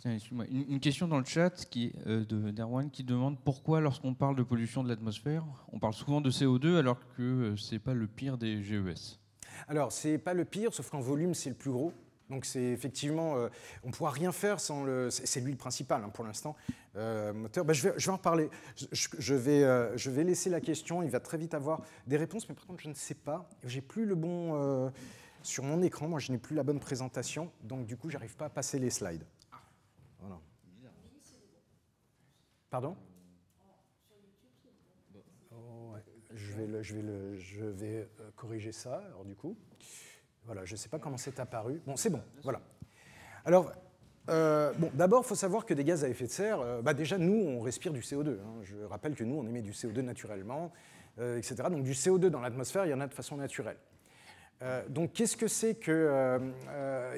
A: une, question dans le chat qui, euh, de Darwan qui demande pourquoi lorsqu'on parle de pollution de l'atmosphère, on parle souvent de CO2 alors que euh, c'est pas le pire des GES Alors c'est pas le pire, sauf qu'en volume c'est le plus gros. Donc c'est effectivement, euh, on pourra rien faire sans le... C'est lui le principal hein, pour l'instant, moteur. Bah, je, vais, en reparler. Je, vais, je vais laisser la question, il va très vite avoir des réponses, mais par contre je ne sais pas, j'ai plus le bon... Sur mon écran, moi, je n'ai plus la bonne présentation, donc du coup, j'arrive pas à passer les slides. Pardon oh, je, vais je vais, je vais euh, corriger ça, alors du coup. Voilà, je ne sais pas comment c'est apparu. Bon, c'est bon, voilà. Alors, euh, bon, d'abord, il faut savoir que des gaz à effet de serre, euh, bah déjà, nous, on respire du CO2. Hein. Je rappelle que nous, on émet du CO2 naturellement, etc. Donc, du CO2 dans l'atmosphère, il y en a de façon naturelle. Euh, donc, qu'est-ce que c'est que. Euh, euh,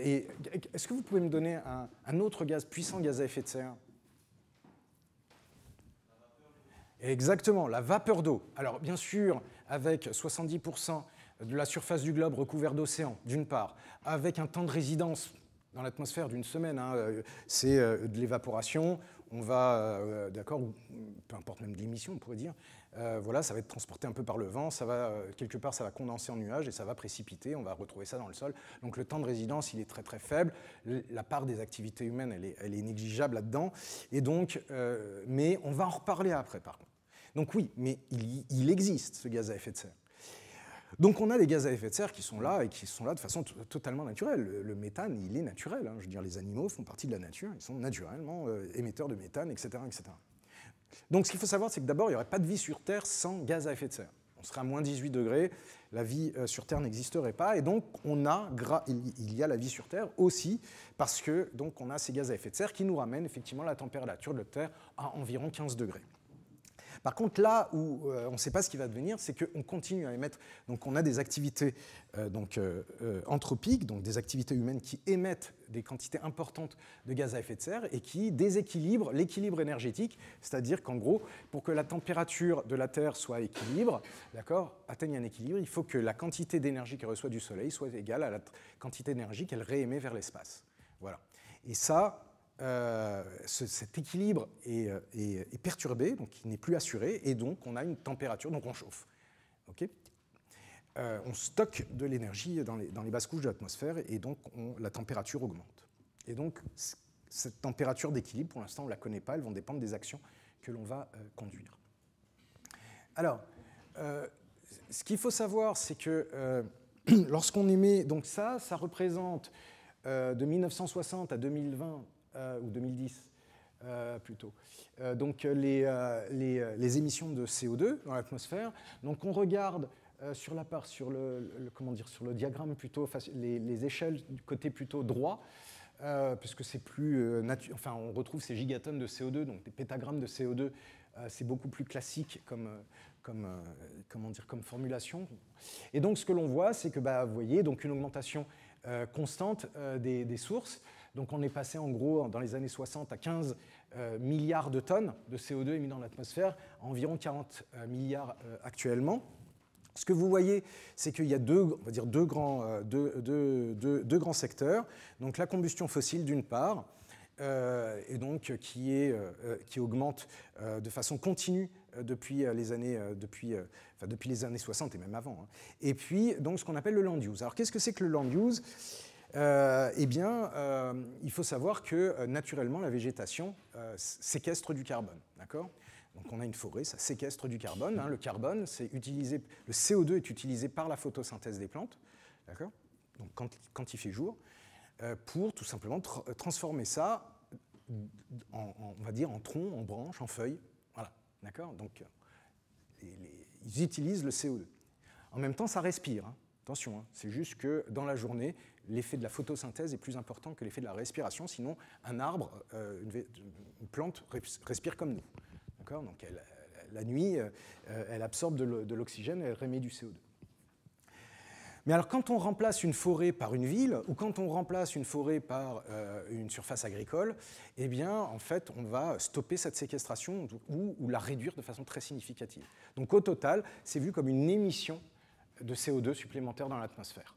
A: est-ce que vous pouvez me donner un, autre gaz, puissant gaz à effet de serre Exactement, la vapeur d'eau. Alors, bien sûr, avec 70% de la surface du globe recouverte d'océan, d'une part, avec un temps de résidence dans l'atmosphère d'une semaine, hein, c'est de l'évaporation, on va, euh, d'accord, peu importe même l'émission, on pourrait dire, euh, voilà, ça va être transporté un peu par le vent, ça va, euh, quelque part, ça va condenser en nuage et ça va précipiter, on va retrouver ça dans le sol. Donc le temps de résidence, il est très très faible, la part des activités humaines, elle est, négligeable là-dedans, et donc, mais on va en reparler après par contre. Donc oui, mais il existe ce gaz à effet de serre. Donc on a des gaz à effet de serre qui sont là et qui sont là de façon totalement naturelle. Le, méthane, il est naturel. Hein. Je veux dire, les animaux font partie de la nature, ils sont naturellement euh, émetteurs de méthane, etc., etc. Donc ce qu'il faut savoir, c'est que d'abord, il n'y aurait pas de vie sur Terre sans gaz à effet de serre. On serait à moins 18 degrés, la vie euh, sur Terre n'existerait pas, et donc on il y a la vie sur Terre aussi, parce que donc on a ces gaz à effet de serre qui nous ramènent effectivement la température de la Terre à environ 15 degrés. Par contre, là où euh, on ne sait pas ce qui va devenir, c'est qu'on continue à émettre. Donc, on a des activités euh, donc, euh, anthropiques, donc des activités humaines qui émettent des quantités importantes de gaz à effet de serre et qui déséquilibrent l'équilibre énergétique. C'est-à-dire qu'en gros, pour que la température de la Terre soit équilibre, d'accord, atteigne un équilibre, il faut que la quantité d'énergie qu'elle reçoit du Soleil soit égale à la quantité d'énergie qu'elle réémet vers l'espace. Voilà. Et ça, euh, cet équilibre euh, est, perturbé, donc il n'est plus assuré, et donc on a une température, donc on chauffe. Ok euh, on stocke de l'énergie dans les, basses couches de l'atmosphère, et donc on, la température augmente. Et donc cette température d'équilibre, pour l'instant on ne la connaît pas, Elles vont dépendre des actions que l'on va conduire. Alors, ce qu'il faut savoir, c'est que lorsqu'on émet, donc ça, ça représente de 1960 à 2020 euh, ou 2010 euh, plutôt. Euh, donc les, les, les, émissions de CO2 dans l'atmosphère. Donc on regarde sur la part, sur le, comment dire, sur le diagramme plutôt, les, les échelles du côté plutôt droit, puisque c'est plus enfin on retrouve ces gigatonnes de CO2, donc des pétagrammes de CO2, c'est beaucoup plus classique comme, comme, comment dire, comme formulation. Et donc ce que l'on voit, c'est que bah, vous voyez donc une augmentation constante des, des, sources. Donc on est passé en gros dans les années 60 à 15 euh, milliards de tonnes de CO2 émis dans l'atmosphère, environ 40 euh, milliards euh, actuellement. Ce que vous voyez, c'est qu'il y a deux, on va dire deux, grands, deux, grands secteurs. Donc la combustion fossile d'une part, et donc qui, est, qui augmente de façon continue depuis les années, depuis, depuis les années 60 et même avant. Hein. Et puis donc ce qu'on appelle le land use. Alors qu'est-ce que c'est que le land use euh, eh bien, euh, il faut savoir que euh, naturellement, la végétation séquestre du carbone. D'accord donc on a une forêt, ça séquestre du carbone. Hein. Le carbone, c'est utilisé, le CO2 est utilisé par la photosynthèse des plantes, d'accord Donc quand, il fait jour, pour tout simplement transformer ça en, on va dire, en tronc, en branche, en feuille, voilà, d'accord Donc ils utilisent le CO2. En même temps, ça respire. Hein. Attention, hein, c'est juste que dans la journée, l'effet de la photosynthèse est plus important que l'effet de la respiration, sinon un arbre, euh, une, plante respire comme nous. D'accord Donc la nuit, euh, elle absorbe de l'oxygène et elle remet du CO2. Mais alors quand on remplace une forêt par une ville, ou quand on remplace une forêt par euh, une surface agricole, eh bien en fait on va stopper cette séquestration ou la réduire de façon très significative. Donc au total, c'est vu comme une émission de CO2 supplémentaire dans l'atmosphère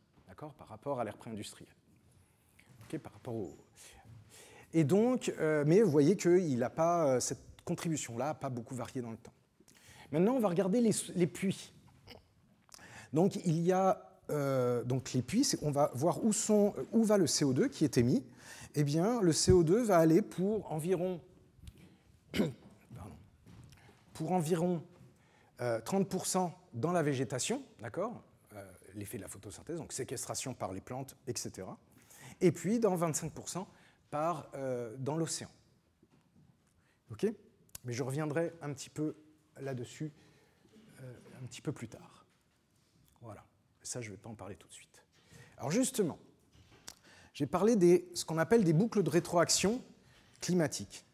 A: par rapport à l'ère pré industriel. par rapport au... Et donc, euh, mais vous voyez que n'a pas, euh, cette contribution-là n'a pas beaucoup varié dans le temps. Maintenant, on va regarder les, puits. Donc, il y a euh, donc les puits, on va voir où, va le CO2 qui est émis. Eh bien, le CO2 va aller pour environ, pour environ 30% dans la végétation, d'accord l'effet de la photosynthèse, donc séquestration par les plantes, etc. Et puis dans 25% par, euh, dans l'océan. OK Mais je reviendrai un petit peu là-dessus euh, un petit peu plus tard. Voilà. Ça, je ne vais pas en parler tout de suite. Alors justement, j'ai parlé de ce qu'on appelle des boucles de rétroaction climatique.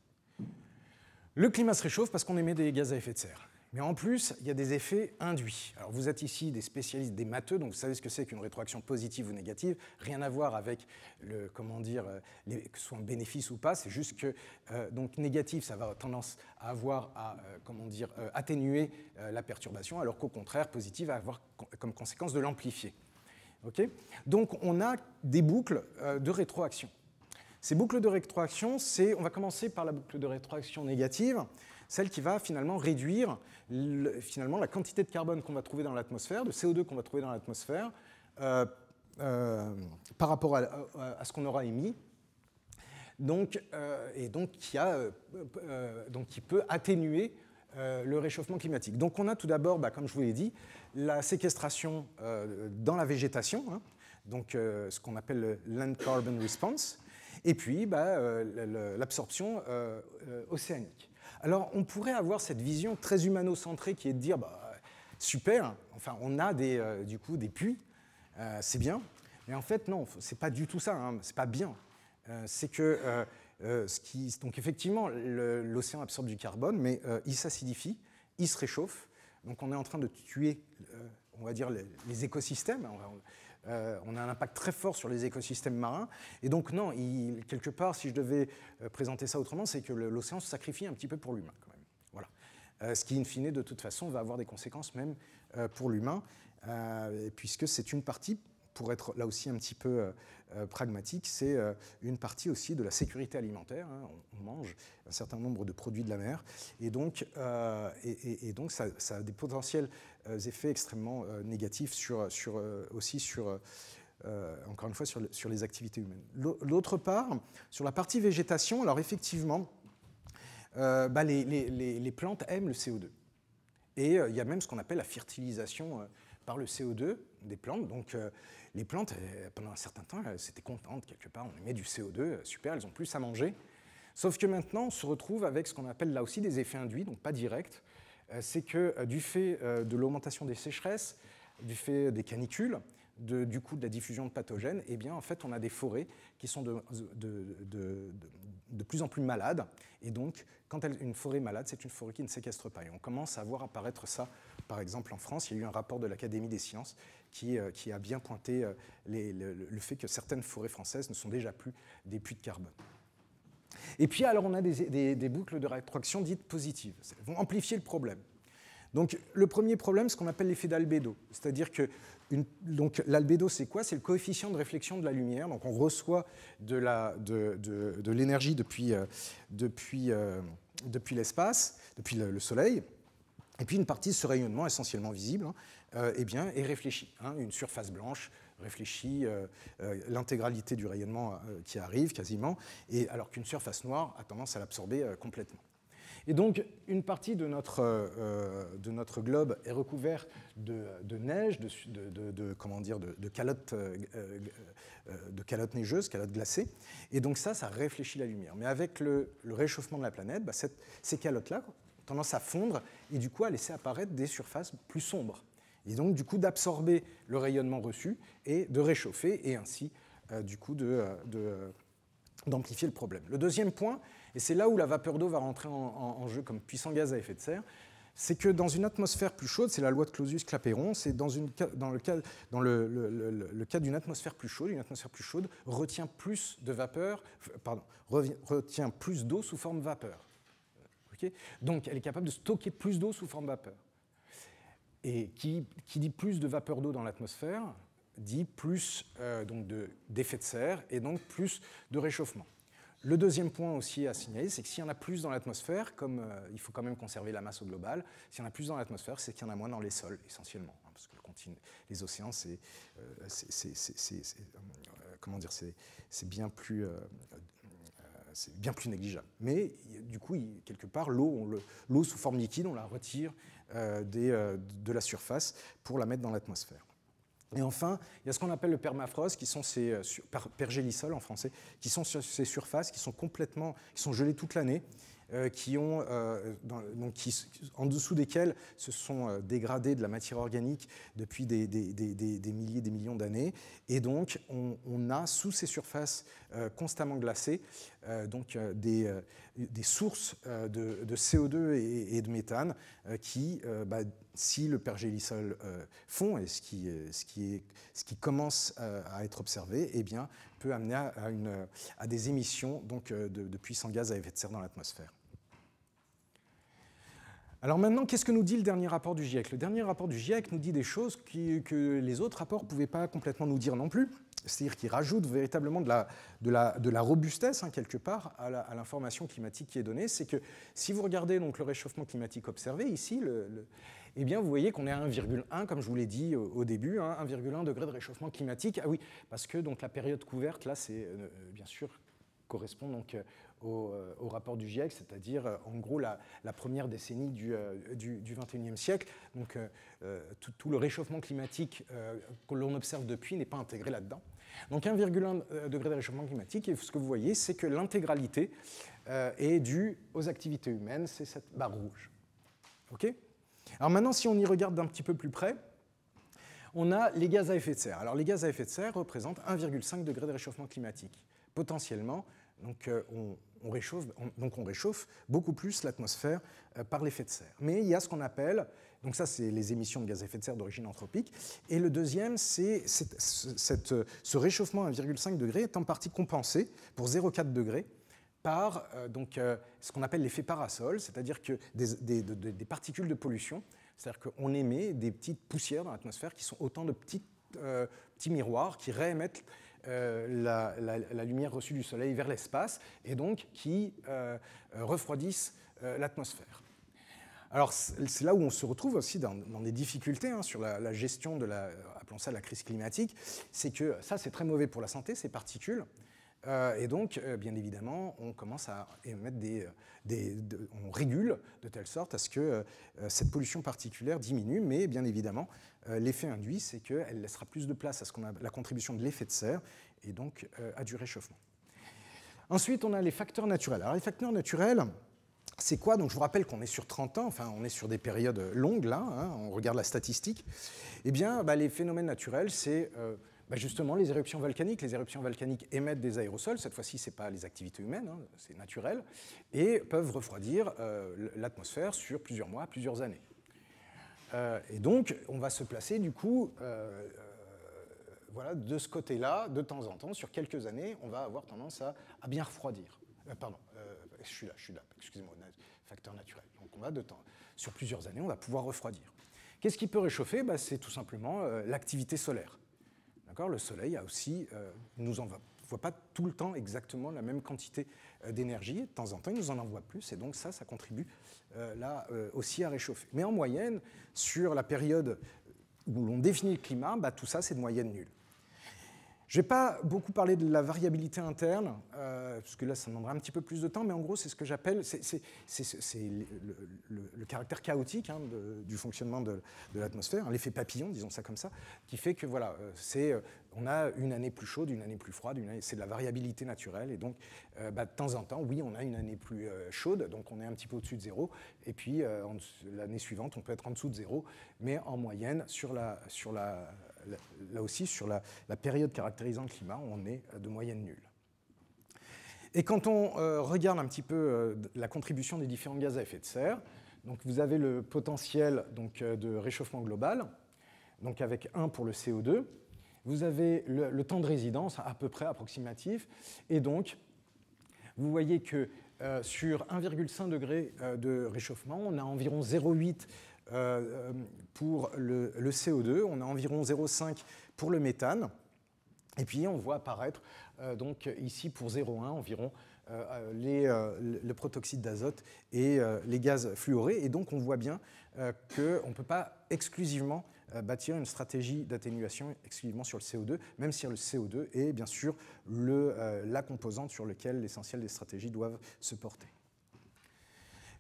A: Le climat se réchauffe parce qu'on émet des gaz à effet de serre. Mais en plus, il y a des effets induits. Alors vous êtes ici des spécialistes, des matheux, donc vous savez ce que c'est qu'une rétroaction positive ou négative. Rien à voir avec le, comment dire, euh, que ce soit un bénéfice ou pas. C'est juste que euh, donc négatif, ça va tendance à avoir à euh, comment dire atténuer la perturbation, alors qu'au contraire, positive va avoir comme conséquence de l'amplifier. OK donc on a des boucles de rétroaction. Ces boucles de rétroaction, c'est, on va commencer par la boucle de rétroaction négative celle qui va finalement réduire finalement la quantité de carbone qu'on va trouver dans l'atmosphère, de CO2 qu'on va trouver dans l'atmosphère, euh, euh, par rapport à, ce qu'on aura émis. Donc, euh, et donc qui, a, donc peut atténuer le réchauffement climatique. Donc on a tout d'abord, bah, comme je vous l'ai dit, la séquestration dans la végétation, hein, donc ce qu'on appelle le land carbon response, et puis bah, l'absorption océanique. Alors on pourrait avoir cette vision très humano-centrée qui est de dire bah, super, enfin on a des, euh, du coup des puits, euh, c'est bien. Mais en fait non, c'est pas du tout ça, ce hein, c'est pas bien. Euh, c'est que donc effectivement l'océan absorbe du carbone, mais il s'acidifie, il se réchauffe. Donc on est en train de tuer, on va dire les, écosystèmes. Euh, on a un impact très fort sur les écosystèmes marins. Et donc, non, il, quelque part, si je devais euh, présenter ça autrement, c'est que l'océan se sacrifie un petit peu pour l'humain, même. Voilà. Euh, ce qui, in fine, de toute façon, va avoir des conséquences même pour l'humain, puisque c'est une partie, pour être là aussi un petit peu pragmatique, c'est une partie aussi de la sécurité alimentaire. Hein. On, mange un certain nombre de produits de la mer, et donc, et, donc ça, a des potentiels euh, effets extrêmement euh, négatifs sur, euh, aussi sur, encore une fois, sur, les activités humaines. L'autre part, sur la partie végétation, alors effectivement, bah, les, plantes aiment le CO2. Et il y a même ce qu'on appelle la fertilisation par le CO2 des plantes. Donc les plantes, pendant un certain temps, elles étaient contentes quelque part, on met du CO2, super, elles ont plus à manger. Sauf que maintenant, on se retrouve avec ce qu'on appelle là aussi des effets induits, donc pas directs, euh, c'est que euh, du fait euh, de l'augmentation des sécheresses, du fait des canicules, du coup de la diffusion de pathogènes, eh en fait, on a des forêts qui sont de, plus en plus malades. Et donc, quand une forêt malade, c'est une forêt qui ne séquestre pas. Et on commence à voir apparaître ça, par exemple, en France. Il y a eu un rapport de l'Académie des sciences qui, a bien pointé le fait que certaines forêts françaises ne sont déjà plus des puits de carbone. Et puis alors on a des, boucles de rétroaction dites positives. Elles vont amplifier le problème. Donc le premier problème, c'est ce qu'on appelle l'effet d'albédo. C'est-à-dire que l'albédo, c'est quoi C'est le coefficient de réflexion de la lumière. Donc on reçoit de, l'énergie euh, euh, depuis, l'espace, depuis le, soleil. Et puis une partie de ce rayonnement essentiellement visible hein, euh, eh bien, est réfléchie. Hein. une surface blanche réfléchit euh, euh, l'intégralité du rayonnement euh, qui arrive quasiment, et alors qu'une surface noire a tendance à l'absorber complètement. Et donc, une partie de notre, de notre globe est recouverte de, neige, de, de, comment dire, de, calottes, de calottes neigeuses, calottes glacées. Et donc ça, ça réfléchit la lumière. Mais avec le, réchauffement de la planète, bah, ces calottes-là ont tendance à fondre et du coup à laisser apparaître des surfaces plus sombres et donc du coup d'absorber le rayonnement reçu et de réchauffer et ainsi euh, du coup euh, euh, d'amplifier le problème. Le deuxième point, et c'est là où la vapeur d'eau va rentrer en, jeu comme puissant gaz à effet de serre, c'est que dans une atmosphère plus chaude, c'est la loi de Clausius-Clapeyron, c'est dans, le cas, d'une atmosphère plus chaude, une atmosphère plus chaude retient plus de vapeur, pardon, retient plus d'eau sous forme vapeur. Donc elle est capable de stocker plus d'eau sous forme vapeur et qui, dit plus de vapeur d'eau dans l'atmosphère, dit plus euh, donc d'effet de, serre et donc plus de réchauffement. Le deuxième point aussi à signaler, c'est que s'il y en a plus dans l'atmosphère, comme euh, il faut quand même conserver la masse au global, s'il y en a plus dans l'atmosphère, c'est qu'il y en a moins dans les sols essentiellement, hein, parce que les océans, c'est euh, euh, comment dire, c'est bien plus c'est bien plus négligeable. Mais du coup, quelque part, l'eau, l'eau sous forme liquide, on la retire euh, euh, de la surface pour la mettre dans l'atmosphère. Et enfin, il y a ce qu'on appelle le permafrost, qui sont ces euh, pergélisols en français, qui sont ces surfaces qui sont complètement, qui sont gelées toute l'année euh, qui ont, euh, qui, en dessous desquels se sont euh, dégradés de la matière organique depuis des, des, des, des milliers, des millions d'années. Et donc, on, a sous ces surfaces constamment glacées donc, des, sources de, de, CO2 et, de méthane qui, bah, si le pergélisol fond, et ce qui, ce, qui est, ce qui commence à être observé, eh bien, peut amener à, une, à des émissions donc, de, de puissants gaz à effet de serre dans l'atmosphère. Alors maintenant, qu'est-ce que nous dit le dernier rapport du GIEC Le dernier rapport du GIEC nous dit des choses que les autres rapports ne pouvaient pas complètement nous dire non plus. C'est-à-dire qu'il rajoute véritablement de la, robustesse, hein, quelque part, à l'information climatique qui est donnée. C'est que si vous regardez donc, le réchauffement climatique observé ici, eh bien, vous voyez qu'on est à 1,1, comme je vous l'ai dit euh, au, début, 1,1 hein, degré de réchauffement climatique. Ah oui, parce que donc, la période couverte, là, c'est euh, bien sûr correspond donc euh, euh, au, rapport du GIEC, c'est-à-dire euh, en gros la, première décennie du, euh, du, 21e siècle. Donc tout, tout, le réchauffement climatique que l'on observe depuis n'est pas intégré là-dedans. Donc 1,1 degré de réchauffement climatique, et ce que vous voyez, c'est que l'intégralité est due aux activités humaines, c'est cette barre rouge. OK Alors maintenant, si on y regarde d'un petit peu plus près, on a les gaz à effet de serre. Alors les gaz à effet de serre représentent 1,5 degré de réchauffement climatique. Potentiellement, donc on, on réchauffe, donc on réchauffe beaucoup plus l'atmosphère euh, par l'effet de serre. Mais il y a ce qu'on appelle, donc ça c'est les émissions de gaz à effet de serre d'origine anthropique, et le deuxième c'est euh, ce réchauffement à 1,5 degré est en partie compensé pour 0,4 degré par euh, donc, ce qu'on appelle l'effet parasol, c'est-à-dire que des, particules de pollution, c'est-à-dire qu'on émet des petites poussières dans l'atmosphère qui sont autant de petits miroirs qui réémettent euh, la, lumière reçue du Soleil vers l'espace et donc qui euh, euh, refroidissent l'atmosphère. Alors c'est là où on se retrouve aussi dans, des difficultés hein, sur la, gestion de la, ça la crise climatique, c'est que ça c'est très mauvais pour la santé, ces particules, euh, et donc, euh, bien évidemment, on commence à émettre des, euh, des on régule de telle sorte à ce que cette pollution particulière diminue, mais bien évidemment, l'effet induit, c'est qu'elle laissera plus de place à ce qu'on a la contribution de l'effet de serre, et donc à du réchauffement. Ensuite, on a les facteurs naturels. Alors, les facteurs naturels, c'est quoi Donc je vous rappelle qu'on est sur 30 ans, enfin on est sur des périodes longues là, hein, on regarde la statistique. Eh bien, bah, les phénomènes naturels, c'est bah, justement, les éruptions volcaniques. Les éruptions volcaniques émettent des aérosols. Cette fois-ci, ce n'est pas les activités humaines, hein, c'est naturel, et peuvent refroidir euh, l'atmosphère sur plusieurs mois, plusieurs années. Euh, et donc, on va se placer du coup euh, voilà, de ce côté-là, de temps en temps, sur quelques années, on va avoir tendance à, bien refroidir. pardon, je suis là, je suis là, excusez-moi, facteur naturel. Donc on va de temps, sur plusieurs années, on va pouvoir refroidir. Qu'est-ce qui peut réchauffer bah, C'est tout simplement l'activité solaire le Soleil a aussi, euh, nous envoie pas tout le temps exactement la même quantité euh, d'énergie. De temps en temps, il nous en envoie plus, et donc ça, ça contribue euh, là aussi à réchauffer. Mais en moyenne, sur la période où l'on définit le climat, bah, tout ça, c'est de moyenne nulle. Je n'ai pas beaucoup parlé de la variabilité interne, euh, parce que là, ça demandera un petit peu plus de temps, mais en gros, c'est ce que j'appelle, c'est le, caractère chaotique hein, du fonctionnement de, l'atmosphère, hein, l'effet papillon, disons ça comme ça, qui fait que voilà, euh, c'est euh, on a une année plus chaude, une année plus froide, c'est de la variabilité naturelle, et donc bah, de temps en temps, oui, on a une année plus chaude, donc on est un petit peu au-dessus de zéro, et puis l'année suivante, on peut être en dessous de zéro, mais en moyenne, sur la, sur la là aussi, sur la, période caractérisant le climat, on est euh, de moyenne nulle. Et quand on euh, regarde un petit peu euh, la contribution des différents gaz à effet de serre, donc vous avez le potentiel donc, de réchauffement global, donc avec 1 pour le CO2. Vous avez le, temps de résidence à peu près approximatif. Et donc, vous voyez que sur 1,5 degré de réchauffement, on a environ 0,8 euh, pour le, CO2, on a environ 0,5 pour le méthane, et puis on voit apparaître euh, donc ici pour 0,1 environ euh, le protoxyde d'azote et les gaz fluorés, et donc on voit bien qu'on ne peut pas exclusivement bâtir une stratégie d'atténuation exclusivement sur le CO2, même si le CO2 est bien sûr la composante sur laquelle l'essentiel des stratégies doivent se porter.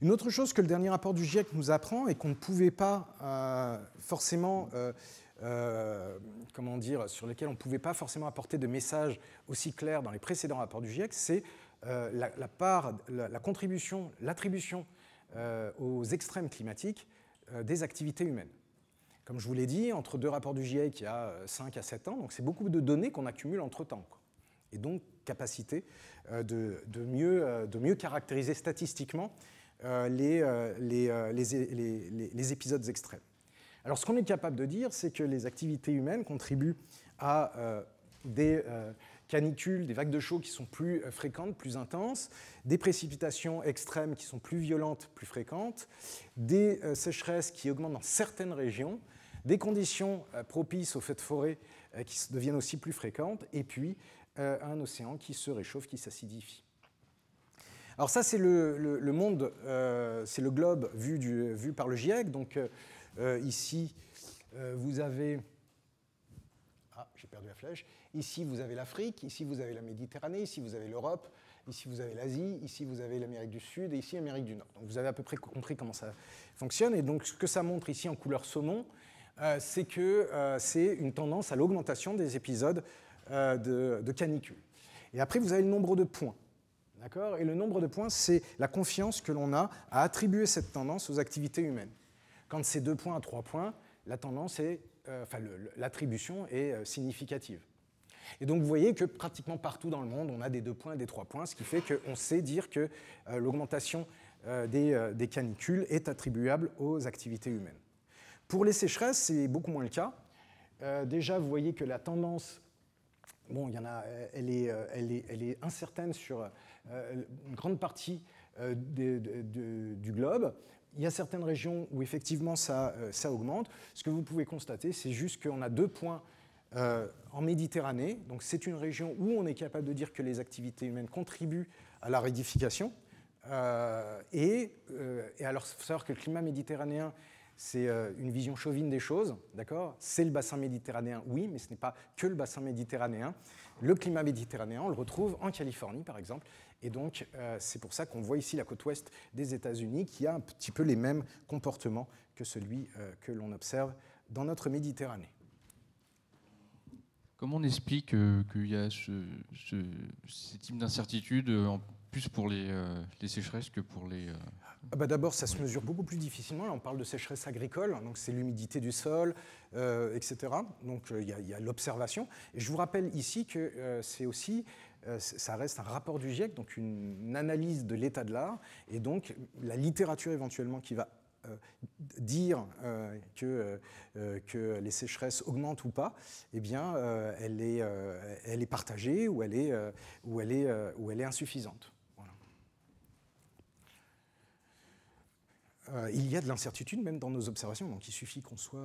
A: Une autre chose que le dernier rapport du GIEC nous apprend et qu'on pouvait pas euh, forcément, euh, euh, comment dire, sur lequel on ne pouvait pas forcément apporter de messages aussi clairs dans les précédents rapports du GIEC, c'est la, part, la, contribution, l'attribution aux extrêmes climatiques des activités humaines. Comme je vous l'ai dit, entre deux rapports du GIEC, il y a 5 à 7 ans, donc c'est beaucoup de données qu'on accumule entre-temps. Et donc, capacité de, mieux, de mieux caractériser statistiquement euh, euh, euh, les, épisodes extrêmes. Alors ce qu'on est capable de dire, c'est que les activités humaines contribuent à des canicules, des vagues de chaud qui sont plus fréquentes, plus intenses, des précipitations extrêmes qui sont plus violentes, plus fréquentes, des sécheresses qui augmentent dans certaines régions, des conditions propices aux feux de forêt qui deviennent aussi plus fréquentes, et puis un océan qui se réchauffe, qui s'acidifie. Alors ça, c'est le, monde, euh, c'est le globe vu, par le GIEC. Donc euh, euh, ici, vous avez... Ah, j'ai perdu la flèche. Ici, vous avez l'Afrique, ici, vous avez la Méditerranée, ici, vous avez l'Europe, ici, vous avez l'Asie, ici, vous avez l'Amérique du Sud et ici, l'Amérique du Nord. Donc, vous avez à peu près compris comment ça fonctionne. Et donc, ce que ça montre ici en couleur saumon, c'est que c'est une tendance à l'augmentation des épisodes de, de canicule. Et après, vous avez le nombre de points. D'accord Et le nombre de points, c'est la confiance que l'on a à attribuer cette tendance aux activités humaines. Quand c'est deux points à trois points, la tendance euh, l'attribution est euh, significative. Et donc vous voyez que pratiquement partout dans le monde, on a des deux points et des trois points, ce qui fait qu'on sait dire que euh, l'augmentation des, canicules est attribuable aux activités humaines. Pour les sécheresses, c'est beaucoup moins le cas. déjà, vous voyez que la tendance, bon, y elle est incertaine sur euh, une grande partie euh, du globe. Il y a certaines régions où effectivement ça, euh, ça augmente. Ce que vous pouvez constater, c'est juste qu'on a deux points en Méditerranée. Donc c'est une région où on est capable de dire que les activités humaines contribuent à la rédification. et, alors, il savoir que le climat méditerranéen, c'est une vision chauvine des choses, d'accord C'est le bassin méditerranéen, oui, mais ce n'est pas que le bassin méditerranéen. Le climat méditerranéen, on le retrouve en Californie, par exemple, et donc, euh, c'est pour ça qu'on voit ici la côte ouest des États-Unis qui a un petit peu les mêmes comportements que celui euh, que l'on observe dans notre Méditerranée. Comment on explique euh, qu'il y a ce, type d'incertitude en plus pour les, sécheresses que pour les. Ah bah d'abord, ça se mesure beaucoup plus difficilement. Là, on parle de sécheresse agricole, hein, donc c'est l'humidité du sol, etc. Donc il y a, a l'observation. Et je vous rappelle ici que c'est aussi euh, ça reste un rapport du GIEC, donc une analyse de l'état de l'art, et donc la littérature éventuellement qui va euh, dire euh, que, les sécheresses augmentent ou pas, eh bien, elle, est, partagée ou elle est, insuffisante. il y a de l'incertitude même dans nos observations, donc il suffit qu'on soit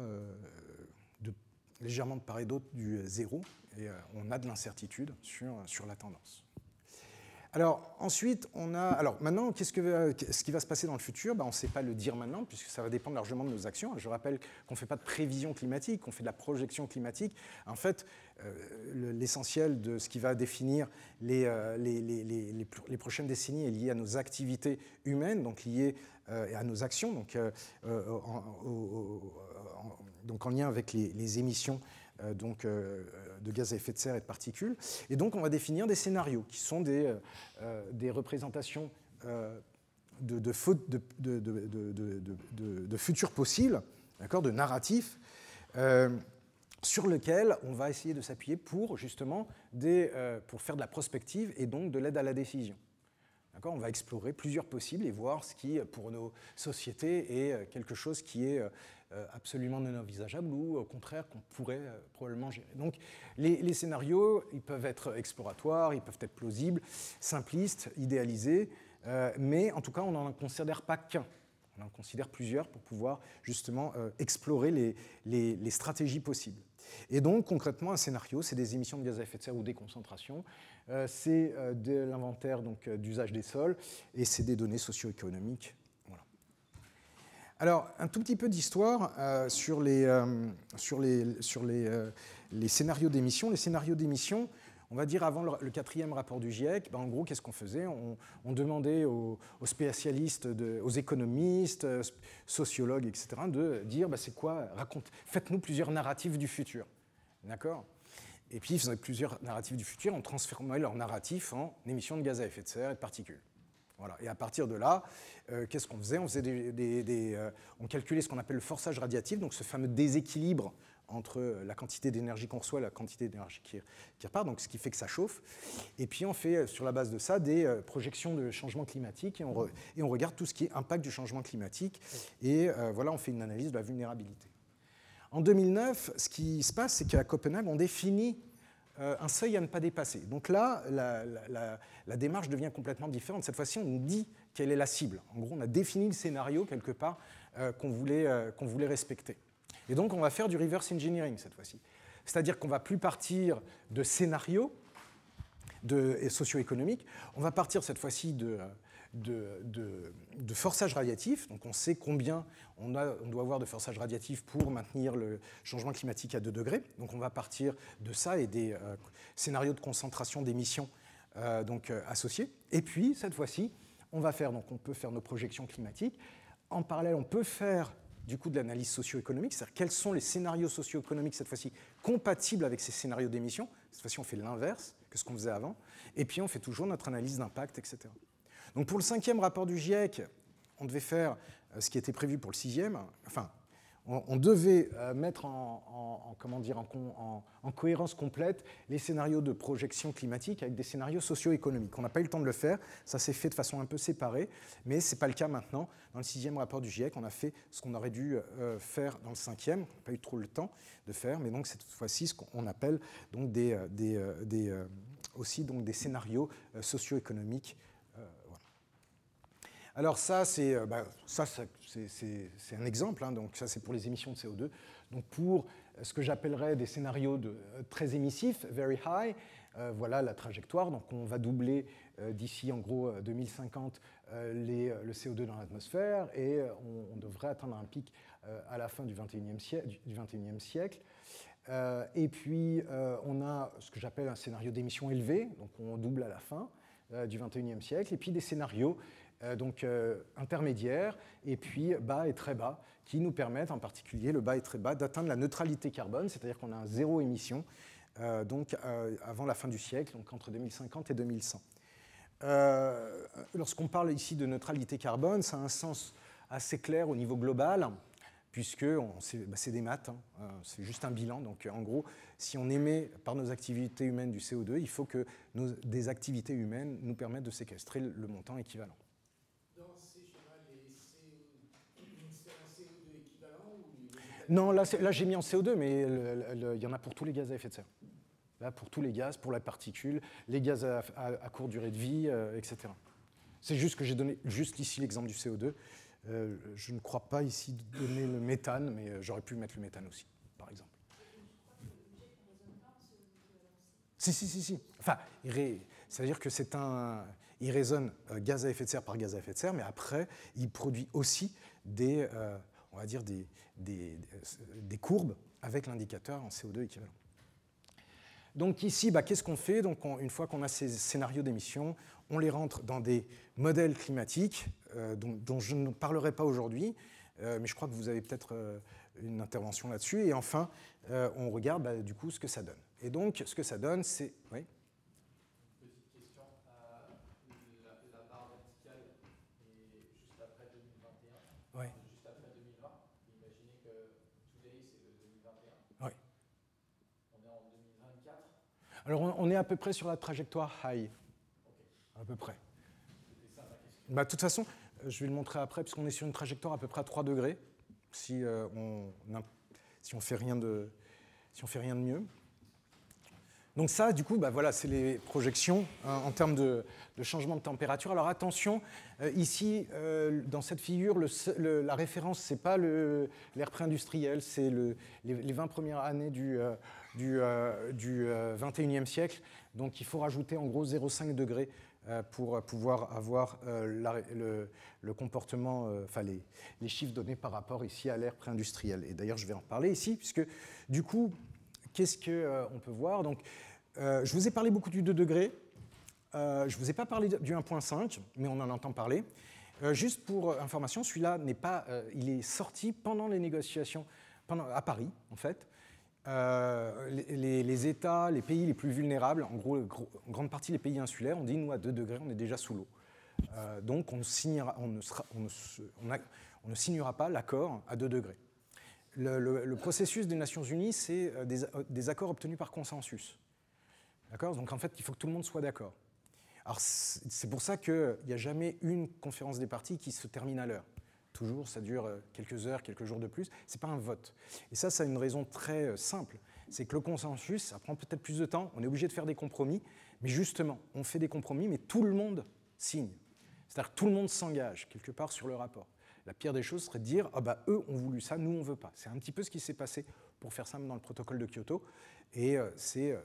A: légèrement de part et d'autre du zéro, et euh, on a de l'incertitude sur, euh, sur la tendance. Alors ensuite, on a. Alors maintenant, qu'est-ce, que, euh, ce qui va se passer dans le futur ben, On ne sait pas le dire maintenant, puisque ça va dépendre largement de nos actions. Je rappelle qu'on ne fait pas de prévision climatique, qu'on fait de la projection climatique. En fait, l'essentiel de ce qui va définir les, les, les, les, prochaines décennies est lié à nos activités humaines, donc lié à nos actions, donc en donc en lien avec les, émissions euh, euh, de gaz à effet de serre et de particules. Et donc on va définir des scénarios qui sont des, représentations de, de, futurs possibles, de narratifs, euh, sur lesquels on va essayer de s'appuyer pour justement pour faire de la prospective et donc de l'aide à la décision. On va explorer plusieurs possibles et voir ce qui, pour nos sociétés, est euh, quelque chose qui est euh, euh, absolument non envisageable ou au contraire qu'on pourrait probablement gérer. Donc les, scénarios, ils peuvent être exploratoires, ils peuvent être plausibles, simplistes, idéalisés, mais en tout cas, on n'en considère pas qu'un. On en considère plusieurs pour pouvoir justement explorer les stratégies possibles. Et donc, concrètement, un scénario, c'est des émissions de gaz à effet de serre ou des concentrations, euh, c'est euh, de l'inventaire euh, d'usage des sols, et c'est des données socio-économiques. Alors, un tout petit peu d'histoire sur les, les scénarios d'émission. Les scénarios d'émissions, on va dire avant le, quatrième rapport du GIEC, ben, en gros, qu'est-ce qu'on faisait on, demandait aux, spécialistes, aux économistes, euh, sociologues, etc., de dire ben, c'est quoi, raconte, faites-nous plusieurs narratifs du futur. D'accord Et puis, ils faisaient plusieurs narratifs du futur, on transformait leur narratifs en émissions de gaz à effet de serre et de particules. Voilà. Et à partir de là, euh, qu'est-ce qu'on faisait On, faisait euh, on calculait ce qu'on appelle le forçage radiatif, donc ce fameux déséquilibre entre euh, la quantité d'énergie qu'on reçoit et la quantité d'énergie qui, repart, donc ce qui fait que ça chauffe. Et puis on fait euh, sur la base de ça des euh, projections de changement climatique et on, regarde tout ce qui est impact du changement climatique et voilà, on fait une analyse de la vulnérabilité. En 2009, ce qui se passe, c'est qu'à Copenhague, on définit un seuil à ne pas dépasser. Donc là, la, démarche devient complètement différente. Cette fois-ci, on dit quelle est la cible. En gros, on a défini le scénario quelque part qu'on voulait respecter. Et donc on va faire du reverse engineering cette fois-ci. C'est-à-dire qu'on va plus partir de scénarios de, socio-économiques, on va partir cette fois-ci de, de, forçage radiatif. Donc on sait combien on, a, on, doit avoir de forçage radiatif pour maintenir le changement climatique à 2 degrés. Donc on va partir de ça et des euh, scénarios de concentration d'émissions euh, donc, euh, associés. Et puis cette fois-ci, on va faire, donc on peut faire nos projections climatiques. En parallèle, on peut faire du coup de l'analyse socio-économique, c'est-à-dire quels sont les scénarios socio-économiques cette fois-ci compatibles avec ces scénarios d'émission. Cette fois-ci, on fait l'inverse que ce qu'on faisait avant. Et puis, on fait toujours notre analyse d'impact, etc. Donc, pour le cinquième rapport du GIEC, on devait faire euh, ce qui était prévu pour le sixième, enfin, on, devait euh, mettre en, cohérence complète les scénarios de projection climatique avec des scénarios socio-économiques. On n'a pas eu le temps de le faire, ça s'est fait de façon un peu séparée, mais ce n'est pas le cas maintenant. Dans le sixième rapport du GIEC, on a fait ce qu'on aurait dû euh, faire dans le cinquième, on n'a pas eu trop le temps de faire, mais donc cette fois-ci ce qu'on appelle euh, aussi des scénarios socio-économiques alors ça, c'est euh, bah, ça, un exemple, hein, donc ça c'est pour les émissions de CO2. Donc pour euh, ce que j'appellerais des scénarios euh, très émissifs, very high, voilà la trajectoire. Donc on va doubler d'ici en gros 2050 le CO2 dans l'atmosphère et on, devrait atteindre un pic à la fin du 21 siècle. Du 21e siècle. et puis on a ce que j'appelle un scénario d'émissions élevées, donc on double à la fin du 21e siècle, et puis des scénarios euh, donc euh, intermédiaires, et puis bas et très bas, qui nous permettent en particulier le bas et très bas d'atteindre la neutralité carbone, c'est-à-dire qu'on a zéro émission euh, donc, avant la fin du siècle, donc entre 2050 et 2100. Lorsqu'on parle ici de neutralité carbone, ça a un sens assez clair au niveau global, puisque bah, c'est des maths, hein, c'est juste un bilan. Donc en gros, si on émet par nos activités humaines du CO2, il faut que des activités humaines nous permettent de séquestrer le montant équivalent. Non, là, j'ai mis en CO2, mais il y en a pour tous les gaz à effet de serre. Là, pour tous les gaz, pour la particule, les gaz à, à, courte durée de vie, euh, etc. C'est juste que j'ai donné juste ici l'exemple du CO2. Euh, je ne crois pas ici donner le méthane, mais euh, j'aurais pu mettre le méthane aussi, par exemple. Si, si, si, si. Enfin, c'est-à-dire que c'est un. gaz à effet de serre par gaz à effet de serre, mais après, il produit aussi des on va dire, des, courbes avec l'indicateur en CO2 équivalent. Donc ici, bah, qu'est-ce qu'on fait Donc, Une fois qu'on a ces scénarios d'émission, on les rentre dans des modèles climatiques euh, dont, je ne parlerai pas aujourd'hui, euh, mais je crois que vous avez peut-être euh, une intervention là-dessus. Et enfin, on regarde bah, du coup ce que ça donne. Et donc, ce que ça donne, c'est... Alors on est à peu près sur la trajectoire high. À peu près. Bah, de toute façon, je vais le montrer après, puisqu'on est sur une trajectoire à peu près à 3 degrés, si euh, on si ne fait, rien de, si fait rien de mieux. Donc ça, du coup, bah voilà, c'est les projections hein, en termes de, changement de température. Alors attention, euh, ici, euh, dans cette figure, la référence, ce n'est pas l'ère pré-industrielle, c'est les, 20 premières années du, du, euh, du 21e euh, siècle. Donc il faut rajouter en gros 0,5 degré euh, pour pouvoir avoir le, comportement, enfin les, chiffres donnés par rapport ici à l'ère pré-industrielle. Et d'ailleurs, je vais en parler ici, puisque du coup, qu'est-ce qu'on peut voir Donc, je vous ai parlé beaucoup du 2 degrés. je ne vous ai pas parlé du 1.5, mais on en entend parler. juste pour information, celui-là n'est pas, il est sorti pendant les négociations, pendant, à Paris en fait, euh, les, États, les pays les plus vulnérables, en gros, grande partie les pays insulaires, on dit nous à 2 degrés, on est déjà sous l'eau. donc on, ne signera pas l'accord à 2 degrés. Le, processus des Nations Unies, c'est euh, euh, des, accords obtenus par consensus. Donc en fait, il faut que tout le monde soit d'accord. c'est pour ça qu'il n'y a jamais une conférence des parties qui se termine à l'heure toujours, ça dure euh, quelques heures, quelques jours de plus. Ce n'est pas un vote. Et ça, ça a une raison très euh, simple. C'est que le consensus, ça prend peut-être plus de temps, on est obligé de faire des compromis, mais justement, on fait des compromis, mais tout le monde signe. C'est-à-dire que tout le monde s'engage quelque part sur le rapport. La pire des choses serait de dire, ah bah eux ont voulu ça, nous on veut pas. C'est un petit peu ce qui s'est passé pour faire ça dans le protocole de Kyoto. Et euh, c'est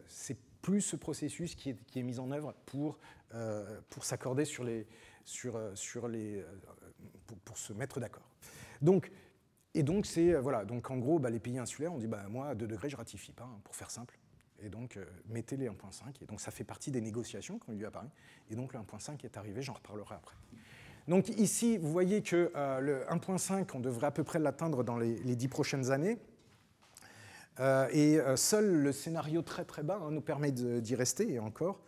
A: plus ce processus qui est, qui est, mis en œuvre pour, pour s'accorder sur les, sur, sur les, pour, se mettre d'accord. Donc, et donc, c'est, euh, voilà, donc en gros, bah, les pays insulaires, on dit, bah, moi, à 2 degrés, je ne ratifie pas, hein, pour faire simple. Et donc, mettez les 1.5. Et donc, ça fait partie des négociations qui ont eu lieu à Paris. Et donc, le 1.5 est arrivé, j'en reparlerai après. Donc, ici, vous voyez que euh, le 1.5, on devrait à peu près l'atteindre dans les, dix prochaines années. Euh, et seul le scénario très très bas hein, nous permet d'y rester, et encore.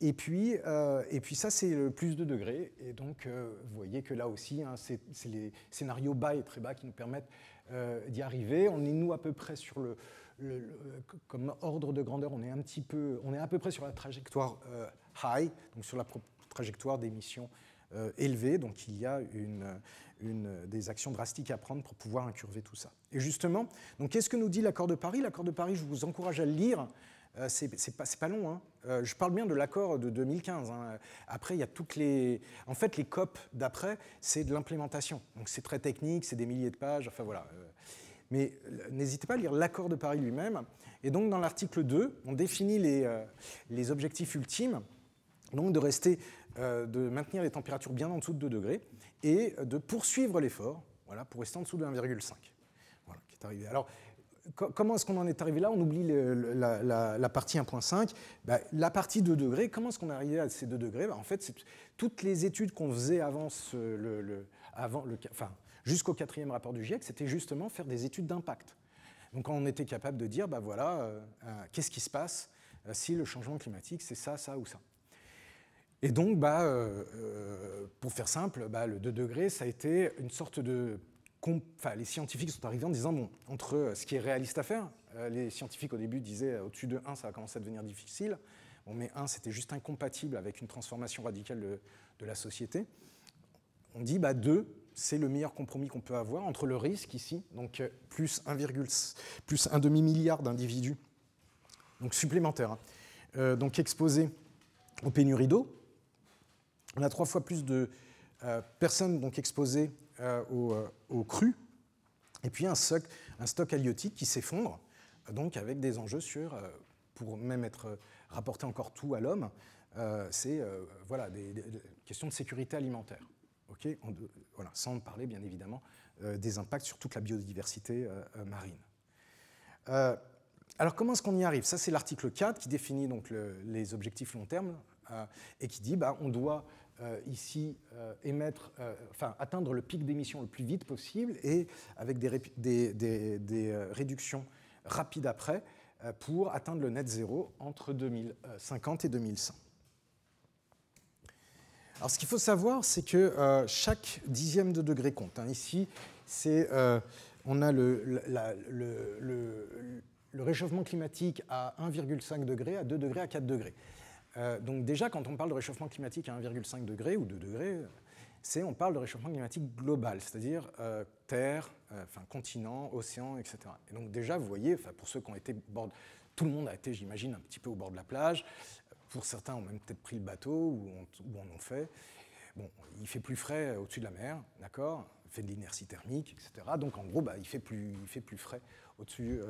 A: Et puis, euh, et puis ça, c'est le plus de degrés. Et donc, euh, vous voyez que là aussi, hein, c'est les scénarios bas et très bas qui nous permettent euh, d'y arriver. On est, nous, à peu près sur le, Comme ordre de grandeur, on est un petit peu... On est à peu près sur la trajectoire high, donc sur la trajectoire d'émissions élevées. Donc, il y a une, une, des actions drastiques à prendre pour pouvoir incurver tout ça. Et justement, qu'est-ce que nous dit l'accord de Paris L'accord de Paris, je vous encourage à le lire. Euh, c'est pas, long. Hein. Euh, je parle bien de l'accord de 2015. Hein. Après, il y a toutes les. En fait, les COP d'après, c'est de l'implémentation. Donc c'est très technique, c'est des milliers de pages. Enfin voilà. Euh, mais n'hésitez pas à lire l'accord de Paris lui-même. Et donc, dans l'article 2, on définit les, les, objectifs ultimes. Donc, de rester, de maintenir les températures bien en dessous de 2 degrés et de poursuivre l'effort voilà, pour rester en dessous de 1,5. Voilà, qui est arrivé. Alors, comment est-ce qu'on en est arrivé là On oublie la, partie 1.5. Bah, la partie 2 degrés, comment est-ce qu'on est arrivé à ces 2 degrés bah, En fait, toutes les études qu'on faisait avant, le, enfin, jusqu'au quatrième rapport du GIEC, c'était justement faire des études d'impact. Donc on était capable de dire, ben voilà, euh, euh, qu'est-ce qui se passe euh, si le changement climatique, c'est ça, ça ou ça. Et donc, bah, pour faire simple, le 2 degrés, ça a été une sorte de les scientifiques sont arrivés en disant, bon, entre euh, ce qui est réaliste à faire, euh, les scientifiques au début disaient euh, au-dessus de 1, ça va commencer à devenir difficile, on mais 1, c'était juste incompatible avec une transformation radicale de, la société. On dit, bah, 2, c'est le meilleur compromis qu'on peut avoir entre le risque ici, donc plus 1,5 plus un demi milliard d'individus, donc supplémentaires, hein. donc exposés aux pénuries d'eau. On a trois fois plus de personnes donc exposées euh, euh, au, cru, et puis un stock, un stock halieutique qui s'effondre, euh, donc avec des enjeux sur, pour même être rapporté encore tout à l'homme, c'est voilà, des, questions de sécurité alimentaire. Okay voilà, sans parler bien évidemment des impacts sur toute la biodiversité marine. alors comment est-ce qu'on y arrive Ça c'est l'article 4 qui définit donc les objectifs long terme et qui dit bah, on doit euh, ici euh, émettre, euh, atteindre le pic d'émission le plus vite possible et avec des, réductions rapides après pour atteindre le net zéro entre 2050 et 2100. Alors ce qu'il faut savoir, c'est que chaque dixième de degré compte. Hein. Ici, c'est, on a le, le, réchauffement climatique à 1,5 degré, à 2 degrés, à 4 degrés. Euh, donc déjà, quand on parle de réchauffement climatique à 1,5 degré ou 2 degrés, c'est on parle de réchauffement climatique global, c'est-à-dire euh, terre, euh, enfin, continent, océan, etc. Et donc déjà, vous voyez, pour ceux qui ont été bord, tout le monde a été, j'imagine, un petit peu au bord de la plage. Pour certains, ont même peut-être pris le bateau ou on, en fait. Bon, il fait plus frais au-dessus de la mer, d'accord fait de l'inertie thermique, etc. Donc en gros, bah, il, fait plus, il fait plus frais au-dessus.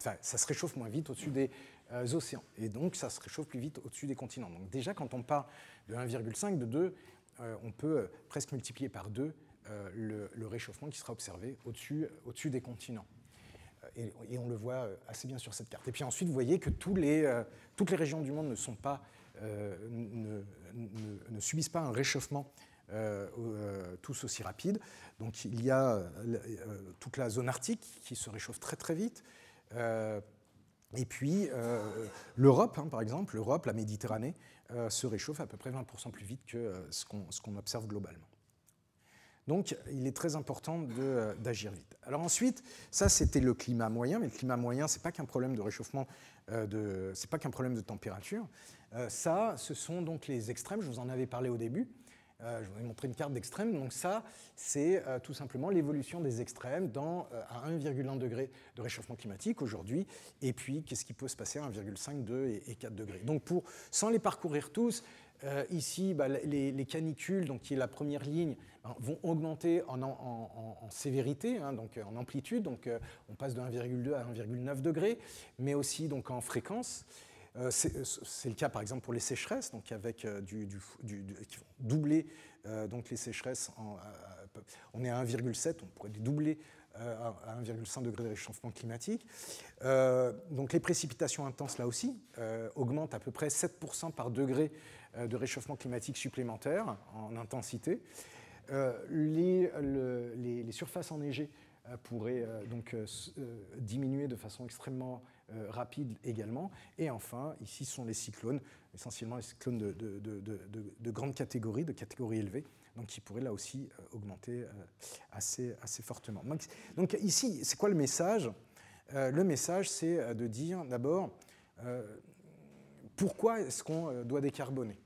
A: Enfin, ça se réchauffe moins vite au-dessus des euh, océans. Et donc, ça se réchauffe plus vite au-dessus des continents. Donc, déjà, quand on parle de 1,5, de 2, euh, on peut euh, presque multiplier par 2 le, réchauffement qui sera observé au-dessus au des continents. Et, on le voit assez bien sur cette carte. Et puis ensuite, vous voyez que tous les, toutes les régions du monde ne, sont pas, ne, subissent pas un réchauffement tous aussi rapide. Donc il y a toute la zone arctique qui se réchauffe très très vite, et puis, euh, l'Europe, hein, par exemple, l'Europe, la Méditerranée, euh, se réchauffe à peu près 20% plus vite que euh, ce qu'on observe globalement. Donc, il est très important d'agir vite. Alors ensuite, ça, c'était le climat moyen, mais le climat moyen, ce n'est pas qu'un problème de réchauffement, ce n'est pas qu'un problème de température. ça, ce sont donc les extrêmes, je vous en avais parlé au début. Euh, je vous ai montré une carte d'extrême. Donc ça, c'est euh, tout simplement l'évolution des extrêmes dans, euh, à 1,1 degré de réchauffement climatique aujourd'hui. Et puis, qu'est-ce qui peut se passer à 1,5, 2 et 4 degrés. Donc pour, sans les parcourir tous, ici, bah, les, canicules, donc, qui est la première ligne, ben, vont augmenter en, sévérité, hein, donc en amplitude. Donc, on passe de 1,2 à 1,9 degré, mais aussi donc en fréquence. Euh, euh, c'est le cas par exemple pour les sécheresses, donc avec euh, du, qui vont doubler donc les sécheresses. on est à 1,7, on pourrait les doubler à 1,5 degré de réchauffement climatique. donc les précipitations intenses, là aussi, augmentent à peu près 7% par degré de réchauffement climatique supplémentaire en intensité. les, les, surfaces enneigées pourraient donc diminuer de façon extrêmement euh, rapide également. Et enfin, ici sont les cyclones, essentiellement les cyclones de, de, de, de grande catégorie, de catégorie élevée, donc qui pourraient là aussi euh, augmenter euh, assez, assez fortement. Donc, ici, c'est quoi le message Le message, c'est de dire d'abord pourquoi est-ce qu'on doit décarboner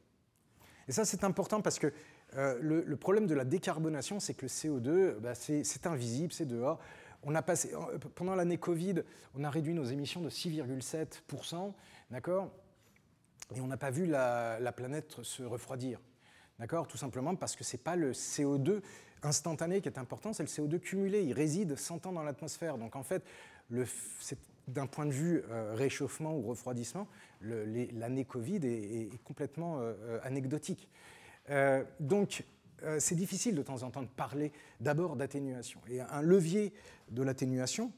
A: Et ça, c'est important parce que le, problème de la décarbonation, c'est que le CO2, bah, c'est invisible, c'est dehors. On a passé, euh, pendant l'année Covid, on a réduit nos émissions de 6,7%, d'accord Et on n'a pas vu la, planète se refroidir. D'accord Tout simplement parce que ce n'est pas le CO2 instantané qui est important, c'est le CO2 cumulé. Il réside 100 ans dans l'atmosphère. Donc en fait, d'un point de vue euh, réchauffement ou refroidissement, l'année Covid est, complètement euh, anecdotique. donc euh, c'est difficile de temps en temps de parler d'abord d'atténuation. Et un levier de l'atténuation,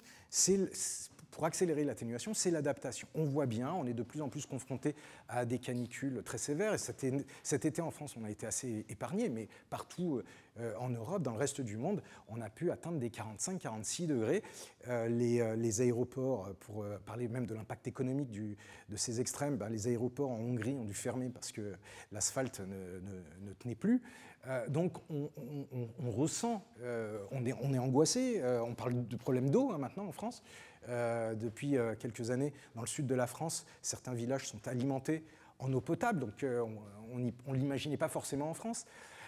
A: pour accélérer l'atténuation, c'est l'adaptation. On voit bien, on est de plus en plus confronté à des canicules très sévères. Et cet, été en France, on a été assez épargné, mais partout euh, en Europe, dans le reste du monde, on a pu atteindre des 45-46 degrés. Euh, les, aéroports, pour parler même de l'impact économique de ces extrêmes, ben, les aéroports en Hongrie ont dû fermer parce que l'asphalte ne tenait plus. Euh, donc on, ressent, euh, on, est, angoissé, euh, on parle de problème d'eau hein, maintenant en France. depuis quelques années, dans le sud de la France, certains villages sont alimentés en eau potable, donc on ne l'imaginait pas forcément en France.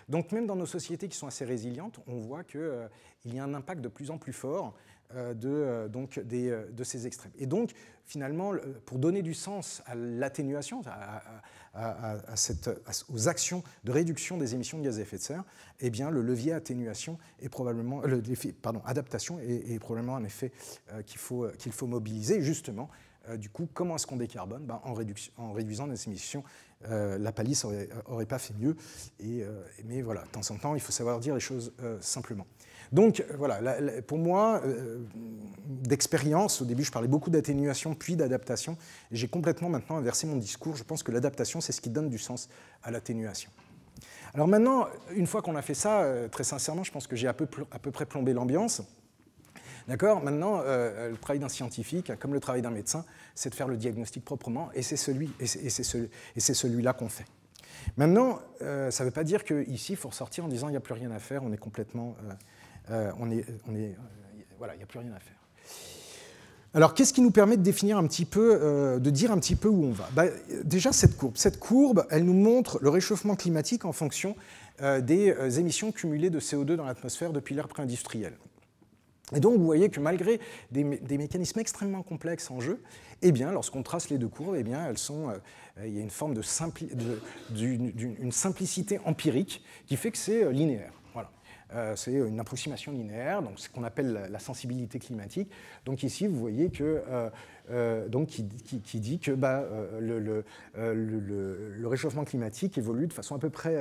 A: Donc même dans nos sociétés qui sont assez résilientes, on voit qu'il y a un impact de plus en plus fort euh, euh, euh, de, ces extrêmes. Et donc, finalement, pour donner du sens à l'atténuation, aux actions de réduction des émissions de gaz à effet de serre, eh bien, le levier atténuation est probablement, le, pardon, adaptation est, probablement un effet qu'il faut, mobiliser, justement. du coup, comment est-ce qu'on décarbone ben, en, réduisant les émissions la palisse aurait, pas fait mieux. mais voilà, de temps en temps, il faut savoir dire les choses simplement. Donc euh, voilà, pour moi, euh, d'expérience, au début je parlais beaucoup d'atténuation puis d'adaptation, j'ai complètement maintenant inversé mon discours, je pense que l'adaptation c'est ce qui donne du sens à l'atténuation. Alors maintenant, une fois qu'on a fait ça, euh, très sincèrement, je pense que j'ai à peu, près plombé l'ambiance. D'accord Maintenant, le travail d'un scientifique, comme le travail d'un médecin, c'est de faire le diagnostic proprement, et c'est celui, là qu'on fait. Maintenant, ça ne veut pas dire qu'ici, il faut ressortir en disant il n'y a plus rien à faire, on est complètement... Euh, on est, euh, voilà, il n'y a plus rien à faire. Alors, qu'est-ce qui nous permet de définir un petit peu, euh, de dire un petit peu où on va bah, Déjà, cette courbe. Cette courbe, elle nous montre le réchauffement climatique en fonction des émissions cumulées de CO2 dans l'atmosphère depuis l'ère pré-industrielle. Et donc, vous voyez que malgré des, mécanismes extrêmement complexes en jeu, eh bien, lorsqu'on trace les deux courbes, eh bien, elles sont, il y a une forme de, simplicité empirique qui fait que c'est linéaire. Euh, c'est une approximation linéaire, donc ce qu'on appelle la, sensibilité climatique. Donc ici, vous voyez que euh, euh, donc qui, dit que bah, le, réchauffement climatique évolue de façon à peu près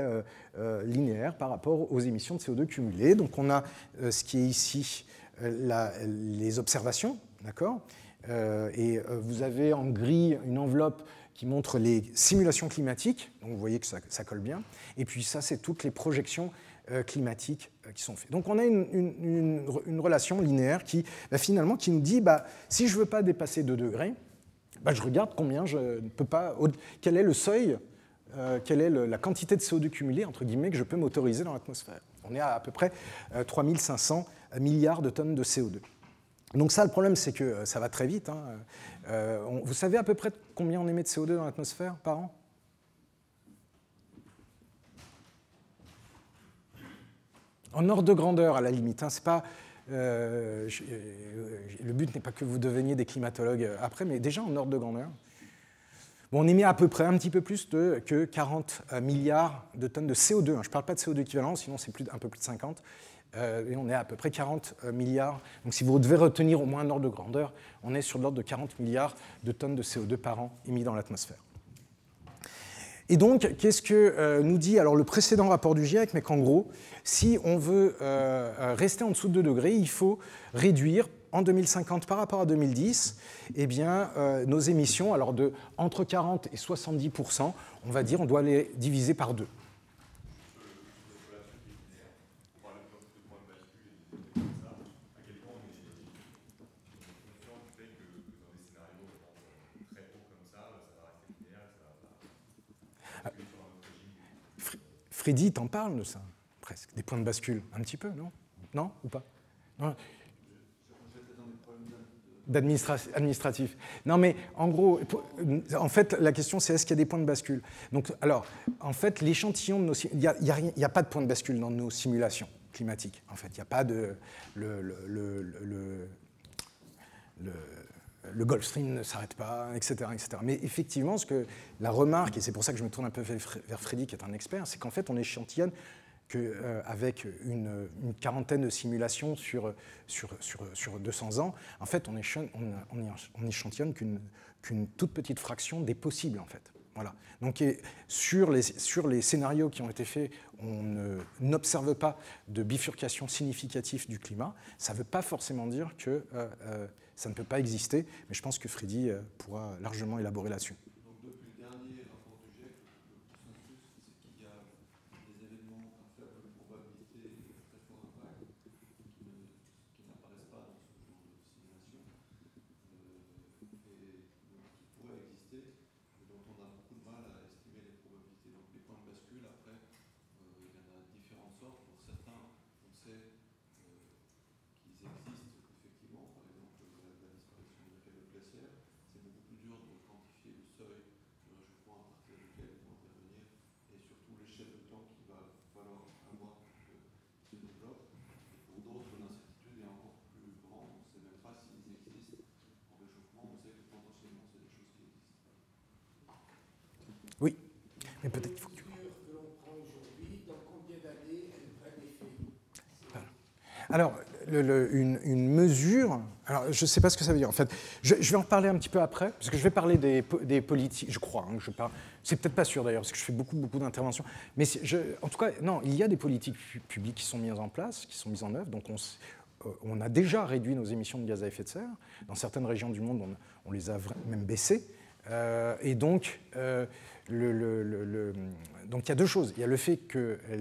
A: linéaire par rapport aux émissions de CO2 cumulées. Donc on a ce qui est ici les observations, d'accord Et vous avez en gris une enveloppe qui montre les simulations climatiques, donc vous voyez que ça, ça colle bien. Et puis ça, c'est toutes les projections euh, climatiques euh, qui sont faits. Donc on a une, relation linéaire qui, bah, finalement, qui nous dit, bah, si je ne veux pas dépasser 2 degrés, bah, je regarde combien je ne peux pas, quel est le seuil, euh, quelle est la quantité de CO2 cumulée, entre guillemets, que je peux m'autoriser dans l'atmosphère. On est à à peu près 3500 milliards de tonnes de CO2. Donc ça, le problème, c'est que ça va très vite. Hein. vous savez à peu près combien on émet de CO2 dans l'atmosphère par an en ordre de grandeur à la limite. Hein. pas, euh, euh, le but n'est pas que vous deveniez des climatologues euh, après, mais déjà en ordre de grandeur. on émet à peu près un petit peu plus de, que 40 milliards de tonnes de CO2. Hein. je ne parle pas de CO2 équivalent, sinon c'est plus, un peu plus de 50. et on est à, peu près 40 milliards. Donc si vous devez retenir au moins un ordre de grandeur, on est sur l'ordre de 40 milliards de tonnes de CO2 par an émis dans l'atmosphère. Et donc, qu'est-ce que euh, nous dit alors le précédent rapport du GIEC, mais qu'en gros, si on veut euh, euh, rester en dessous de 2 degrés, il faut réduire en 2050 par rapport à 2010, eh bien, nos émissions, alors de entre 40 et 70 on va dire, on doit les diviser par deux. Freddy t'en parle de ça, presque. Des points de bascule, un petit peu, non Non Ou pas d'administration administratif Non, mais en gros, en fait, la question c'est est-ce qu'il y a des points de bascule Donc, alors, en fait, l'échantillon de nos, il n'y a, pas de point de bascule dans nos simulations climatiques. En fait, il n'y a pas de le, le le Gulf Stream ne s'arrête pas, etc., etc. Mais effectivement, ce que la remarque, et c'est pour ça que je me tourne un peu vers Freddy, qui est un expert, c'est qu'en fait, on échantillonne qu'avec euh, une, quarantaine de simulations sur, sur, sur, sur 200 ans, en fait, on, échantillonne, on, on, échantillonne qu'une qu'une toute petite fraction des possibles, en fait. Voilà. Donc sur, les, sur les scénarios qui ont été faits, on n'observe pas de bifurcation significative du climat. Ça ne veut pas forcément dire que euh, euh, ça ne peut pas exister, mais je pense que Freddy euh, pourra largement élaborer là-dessus. Alors, une, mesure. Alors, je ne sais pas ce que ça veut dire. En fait, je, vais en parler un petit peu après, parce que je vais parler des, politiques. Je crois hein, que je parle. C'est peut-être pas sûr d'ailleurs, parce que je fais beaucoup, beaucoup d'interventions. Mais en tout cas, non, il y a des politiques publiques qui sont mises en place, qui sont mises en œuvre. Donc, euh, on, a déjà réduit nos émissions de gaz à effet de serre. Dans certaines régions du monde, on, les a même baissées. Euh, et euh, donc, il y a deux choses. Il y a le fait qu'une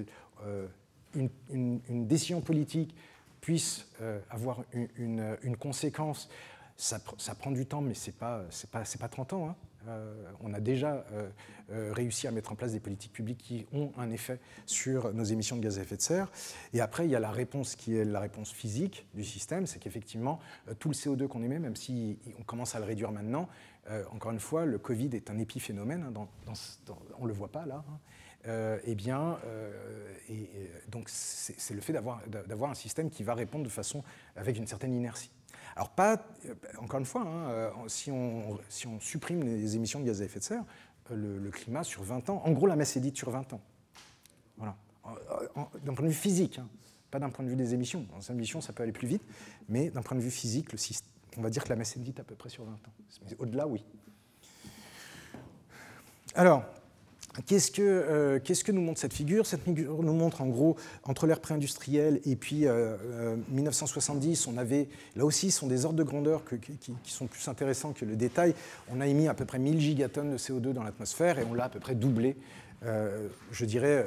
A: décision politique puisse euh, avoir une, conséquence, ça, prend du temps, mais ce n'est pas, 30 ans. Hein. Euh, on a déjà euh, réussi à mettre en place des politiques publiques qui ont un effet sur nos émissions de gaz à effet de serre. Et après, il y a la réponse qui est la réponse physique du système, c'est qu'effectivement, tout le CO2 qu'on émet, même si on commence à le réduire maintenant, encore une fois, le Covid est un épiphénomène, hein, on ne le voit pas là, hein. Euh, eh euh, et bien, et, donc c'est le fait d'avoir un système qui va répondre de façon avec une certaine inertie. Alors pas, euh, encore une fois, hein, si, on, si on supprime les émissions de gaz à effet de serre, le, climat sur 20 ans, en gros la masse est dite sur 20 ans. Voilà. D'un point de vue physique, hein, pas d'un point de vue des émissions. Dans les émissions, ça peut aller plus vite, mais d'un point de vue physique, le on va dire que la masse est dite à peu près sur 20 ans. Au-delà, oui. Alors, Qu'est-ce que, euh, qu'est-ce nous montre cette figure Cette figure nous montre en gros, entre l'ère pré-industrielle et puis 1970, euh, euh, on avait, là aussi, ce sont des ordres de grandeur qui, sont plus intéressants que le détail. On a émis à peu près 1000 gigatonnes de CO2 dans l'atmosphère et on l'a à peu près doublé, je dirais,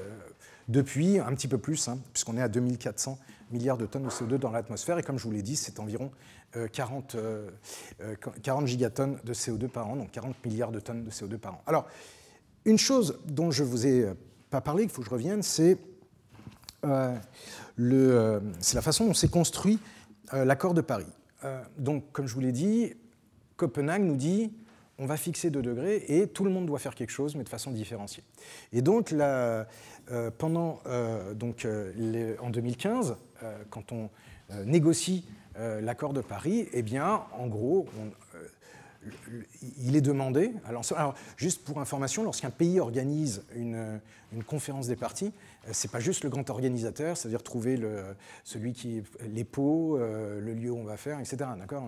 A: depuis, un petit peu plus, hein, puisqu'on est à 2400 milliards de tonnes de CO2 dans l'atmosphère. Et comme je vous l'ai dit, c'est environ 40, 40 gigatonnes de CO2 par an, donc 40 milliards de tonnes de CO2 par an. Alors, une chose dont je ne vous ai euh, pas parlé, il faut que je revienne, c'est euh, euh, la façon dont s'est construit l'accord de Paris. donc, comme je vous l'ai dit, Copenhague nous dit on va fixer 2 degrés et tout le monde doit faire quelque chose, mais de façon différenciée. Et donc, pendant, donc en 2015, quand on négocie l'accord de Paris, eh bien, en gros, on il est demandé. Alors, juste pour information, lorsqu'un pays organise une, conférence des partis, euh, c'est pas juste le grand organisateur, c'est-à-dire trouver le, celui qui les pots, euh, le lieu où on va faire, etc. D'accord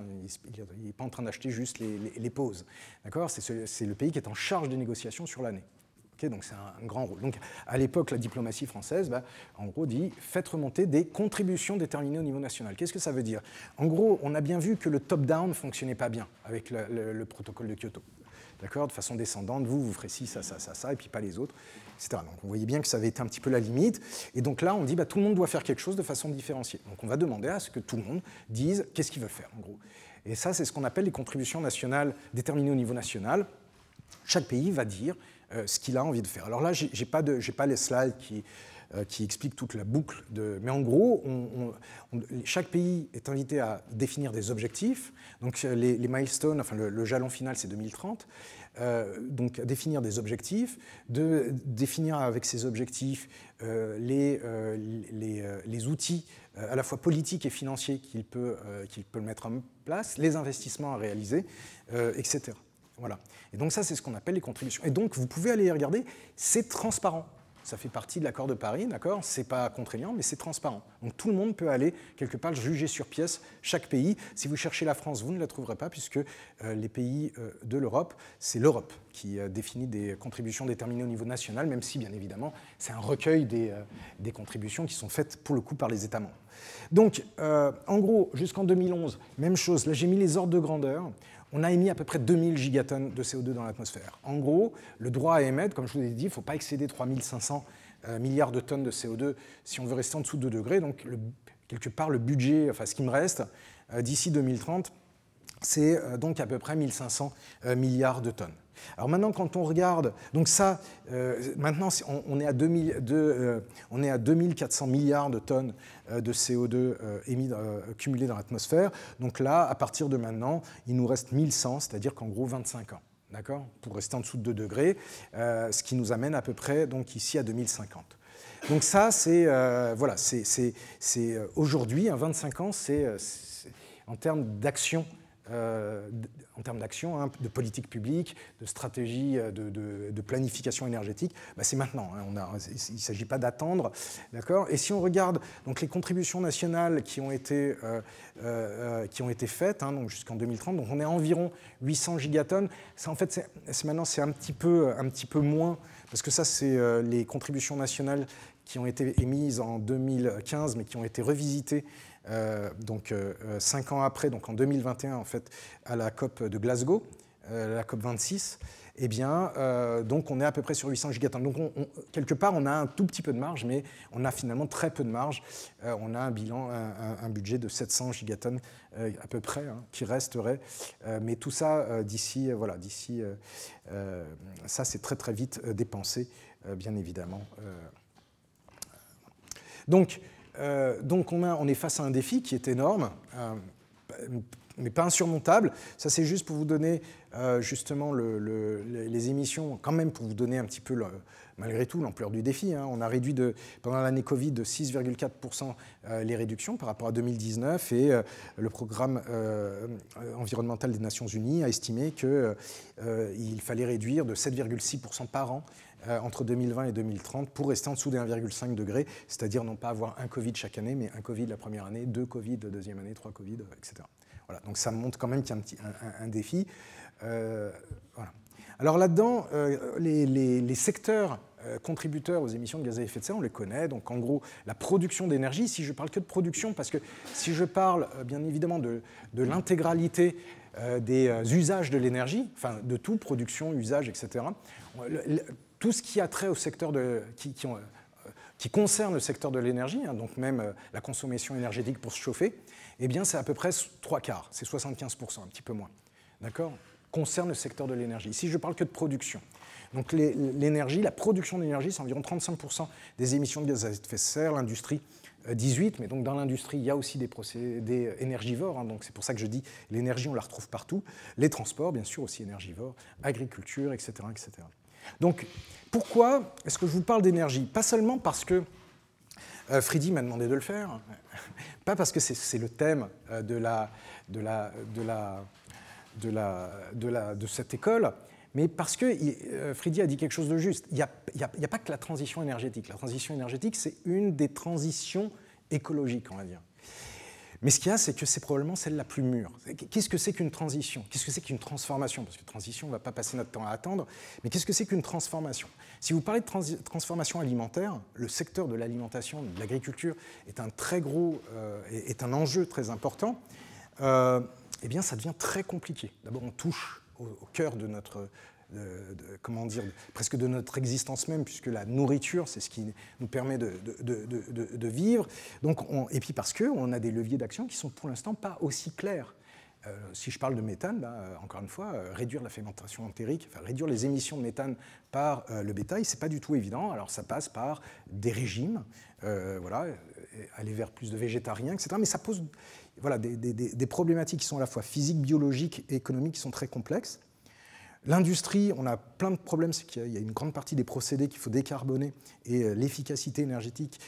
A: Il n'est pas en train d'acheter juste les, les, pauses. D'accord c'est le pays qui est en charge des négociations sur l'année donc c'est un, grand rôle. Donc à l'époque, la diplomatie française, bah, en gros, dit faites remonter des contributions déterminées au niveau national. Qu'est-ce que ça veut dire En gros, on a bien vu que le top-down ne fonctionnait pas bien avec le, protocole de Kyoto. D'accord De façon descendante, vous, vous ferez ci, ça, ça, ça, ça, et puis pas les autres, etc. Donc vous voyez bien que ça avait été un petit peu la limite. Et donc là, on dit bah, tout le monde doit faire quelque chose de façon différenciée. Donc on va demander à ce que tout le monde dise qu'est-ce qu'il veut faire, en gros. Et ça, c'est ce qu'on appelle les contributions nationales déterminées au niveau national. Chaque pays va dire euh, ce qu'il a envie de faire. Alors là, je n'ai pas, les slides euh, qui, expliquent toute la boucle. Mais en gros, chaque pays est invité à définir des objectifs. Donc euh, les, milestones, enfin le, jalon final, c'est 2030. Euh, donc définir des objectifs, de définir avec ces objectifs les, outils à la fois politiques et financiers qu'il peut, qu'il peut mettre en place, les investissements à réaliser, etc. Voilà. Et donc ça, c'est ce qu'on appelle les contributions. Et donc, vous pouvez aller y regarder, c'est transparent. Ça fait partie de l'accord de Paris, d'accord C'est pas contraignant, mais c'est transparent. Donc tout le monde peut aller quelque part juger sur pièce chaque pays. Si vous cherchez la France, vous ne la trouverez pas, puisque euh, les pays euh, de l'Europe, c'est l'Europe qui euh, définit des contributions déterminées au niveau national, même si, bien évidemment, c'est un recueil des, contributions qui sont faites pour le coup par les États membres. Donc, en gros, jusqu'en 2011, même chose. Là, j'ai mis les ordres de grandeur on a émis à peu près 2000 gigatonnes de CO2 dans l'atmosphère. En gros, le droit à émettre, comme je vous l'ai dit, il ne faut pas excéder 3500 euh, milliards de tonnes de CO2 si on veut rester en dessous de 2 degrés. Donc, quelque part, le budget, enfin ce qui me reste, euh, d'ici 2030, c'est euh, donc à peu près 1500 milliards de tonnes. Alors maintenant, quand on regarde, donc ça, euh, maintenant on, est à 2400 euh, milliards de tonnes euh, de CO2 émis, cumulées dans l'atmosphère. Donc là, à partir de maintenant, il nous reste 1100, c'est-à-dire qu'en gros 25 ans, d'accord Pour rester en dessous de 2 degrés, ce qui nous amène à peu près donc ici à 2050. Donc ça, c'est voilà, aujourd'hui, 25 hein, ans, c'est en termes d'action euh, en termes d'action, hein, de politique publique, de stratégie, euh, de, planification énergétique, bah, c'est maintenant. Hein, on a, il ne s'agit pas d'attendre. D'accord Et si on regarde donc, les contributions nationales qui ont été, euh, qui ont été faites hein, jusqu'en 2030, donc on est à environ 800 gigatonnes. en fait, c'est maintenant, c'est un, petit peu, un petit peu moins, parce que ça, c'est les contributions nationales qui ont été émises en 2015, mais qui ont été revisitées euh, donc euh, euh, cinq ans après, donc en 2021 en fait, à la COP de Glasgow, la COP 26 eh bien, donc on est à peu près sur 800 gigatonnes. Donc, quelque part, on a un tout petit peu de marge, mais on a finalement très peu de marge. on a un bilan, un, budget de 700 gigatonnes à peu près, hein, qui resterait. mais tout ça, d'ici, voilà, d'ici, ça, c'est très très vite dépensé, bien évidemment. Donc, euh, donc on, est face à un défi qui est énorme, euh, mais pas insurmontable. Ça c'est juste pour vous donner euh, justement les émissions, quand même pour vous donner un petit peu malgré tout l'ampleur du défi. Hein. On a réduit pendant l'année Covid de 6,4% les réductions par rapport à 2019 et le programme environnemental des Nations Unies a estimé qu'il fallait réduire de 7,6% par an euh, entre 2020 et 2030 pour rester en dessous des 1,5 degrés, c'est-à-dire non pas avoir un Covid chaque année, mais un Covid la première année, deux Covid la deuxième année, trois Covid, euh, etc. Voilà, donc ça montre quand même qu'il y a un, petit, un, défi. Euh, Alors là-dedans, les, secteurs contributeurs aux émissions de gaz à effet de serre, on les connaît. Donc en gros, la production d'énergie, si je parle que de production, parce que si je parle bien évidemment de, de l'intégralité des usages de l'énergie, enfin de tout, production, usage, etc., tout ce qui a trait au secteur euh, qui, concerne le secteur de l'énergie, hein, donc même euh, la consommation énergétique pour se chauffer, eh bien c'est à peu près trois quarts, c'est 75%, un petit peu moins. D'accord Concerne le secteur de l'énergie. Ici, je parle que de production. Donc l'énergie, la production d'énergie, c'est environ 35% des émissions de gaz à effet de serre, l'industrie 18, euh, mais donc dans l'industrie, il y a aussi des procédés énergivores, hein, donc c'est pour ça que je dis l'énergie, on la retrouve partout, les transports, bien sûr, aussi énergivores, agriculture, etc. etc. Donc, pourquoi est-ce que je vous parle d'énergie Pas seulement parce que euh, m'a demandé de le faire, pas parce que c'est le thème de, cette école, mais parce que euh, a dit quelque chose de juste. Il n'y a, pas que la transition énergétique. La transition énergétique, c'est une des transitions écologiques, on va dire. Mais ce qu'il y a, c'est que c'est probablement celle la plus mûre. Qu'est-ce que c'est qu'une transition Qu'est-ce que c'est qu'une transformation Parce que transition, on ne va pas passer notre temps à attendre. Mais qu'est-ce que c'est qu'une transformation Si vous parlez de transformation alimentaire, le secteur de l'alimentation, de l'agriculture, est un très gros, euh, est un enjeu très important. Euh, eh bien, ça devient très compliqué. D'abord, on touche au cœur de notre de, comment dire, presque de notre existence même, puisque la nourriture, c'est ce qui nous permet de, vivre. Donc et puis parce qu'on a des leviers d'action qui sont pour l'instant pas aussi clairs. Euh, si je parle de méthane, bah, euh, encore une fois, euh, réduire la fermentation entérique, enfin, réduire les émissions de méthane par le bétail, c'est pas du tout évident. Alors ça passe par des régimes, voilà, aller vers plus de végétariens, etc. Mais ça pose voilà, des, des problématiques qui sont à la fois physiques, biologiques et économiques qui sont très complexes. L'industrie, on a plein de problèmes, c'est qu'il y a une grande partie des procédés qu'il faut décarboner et euh, l'efficacité énergétique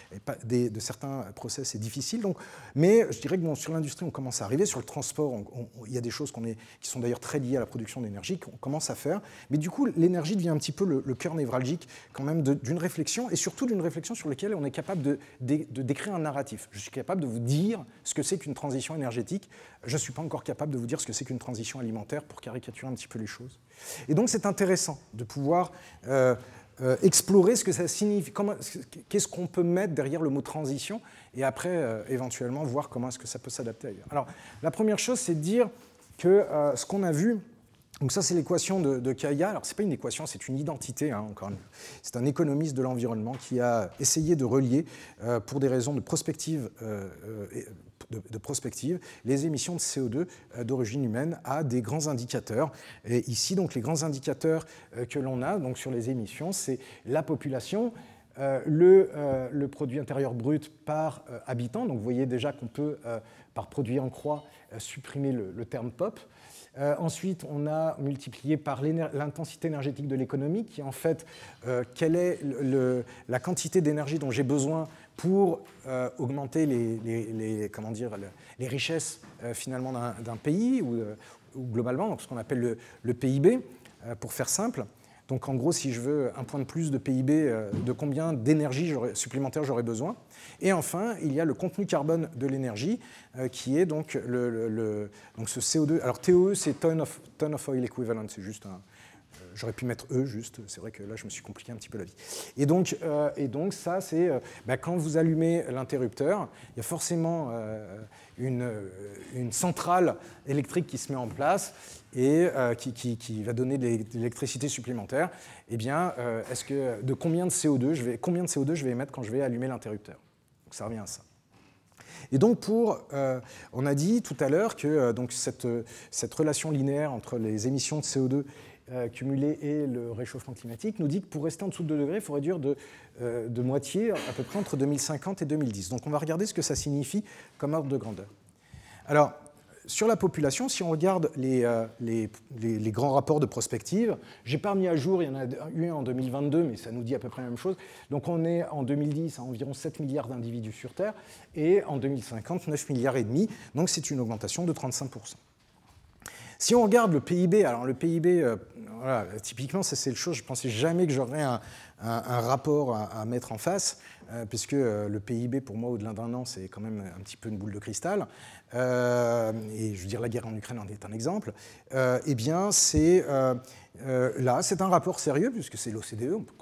A: de certains process est difficile. Donc, mais je dirais que bon, sur l'industrie, on commence à arriver. Sur le transport, il y a des choses est, qui sont d'ailleurs très liées à la production d'énergie qu'on commence à faire. Mais du coup, l'énergie devient un petit peu le, cœur névralgique quand même d'une réflexion et surtout d'une réflexion sur laquelle on est capable de, de, décrire un narratif. Je suis capable de vous dire ce que c'est qu'une transition énergétique. Je ne suis pas encore capable de vous dire ce que c'est qu'une transition alimentaire pour caricaturer un petit peu les choses. Et donc c'est intéressant de pouvoir euh, euh, explorer ce que ça signifie, qu'est-ce qu'on peut mettre derrière le mot transition, et après euh, éventuellement voir comment est-ce que ça peut s'adapter ailleurs. Alors la première chose, c'est de dire que ce qu'on a vu, donc ça, c'est l'équation de, Kaya. Alors, ce n'est pas une équation, c'est une identité, hein, encore une C'est un économiste de l'environnement qui a essayé de relier, pour des raisons de prospective de, prospective les émissions de CO2 euh, d'origine humaine à des grands indicateurs. Et ici, donc, les grands indicateurs euh, que l'on a donc, sur les émissions, c'est la population, euh, le, produit intérieur brut par habitant. Donc vous voyez déjà qu'on peut, par produit en croix, supprimer le, terme pop. ensuite, on a multiplié par l'intensité énergétique de l'économie, qui est en fait quelle est la quantité d'énergie dont j'ai besoin pour euh, augmenter les, comment dire, les richesses euh, finalement d'un pays euh, ou, globalement, donc ce qu'on appelle le, PIB, pour faire simple. Donc en gros, si je veux un point de plus de PIB, de combien d'énergie supplémentaire j'aurais besoin Et enfin, il y a le contenu carbone de l'énergie, qui est donc, le, donc ce CO2. Alors TOE, c'est tonne of, ton of oil equivalent, c'est juste un, J'aurais pu mettre E juste, c'est vrai que là je me suis compliqué un petit peu la vie. Et donc, euh, et donc ça c'est, euh, bah, quand vous allumez l'interrupteur, il y a forcément euh, une, centrale électrique qui se met en place et qui, va donner de l'électricité supplémentaire. Eh bien, est-ce que, de combien de CO2 je vais, combien de CO2 je vais émettre quand je vais allumer l'interrupteur Donc ça revient à ça. Et donc, pour, on a dit tout à l'heure que donc cette, cette, relation linéaire entre les émissions de CO2 euh, cumulé et le réchauffement climatique, nous dit que pour rester en dessous de 2 degrés, il faudrait réduire euh, de, moitié à peu près entre 2050 et 2010. Donc on va regarder ce que ça signifie comme ordre de grandeur. Alors, sur la population, si on regarde les, euh, grands rapports de prospective, j'ai pas mis à jour, il y en a eu un en 2022, mais ça nous dit à peu près la même chose. Donc on est en 2010 à environ 7 milliards d'individus sur Terre, et en 2050, 9 milliards et demi, donc c'est une augmentation de 35%. Si on regarde le PIB, alors le PIB, euh, typiquement, ça c'est le chose, je ne pensais jamais que j'aurais un, rapport à, mettre en face, euh, puisque euh, le PIB, pour moi, au-delà d'un an, c'est quand même un petit peu une boule de cristal. et je veux dire, la guerre en Ukraine en est un exemple. eh bien, c'est là, c'est un rapport sérieux, puisque c'est l'OCDE, on peut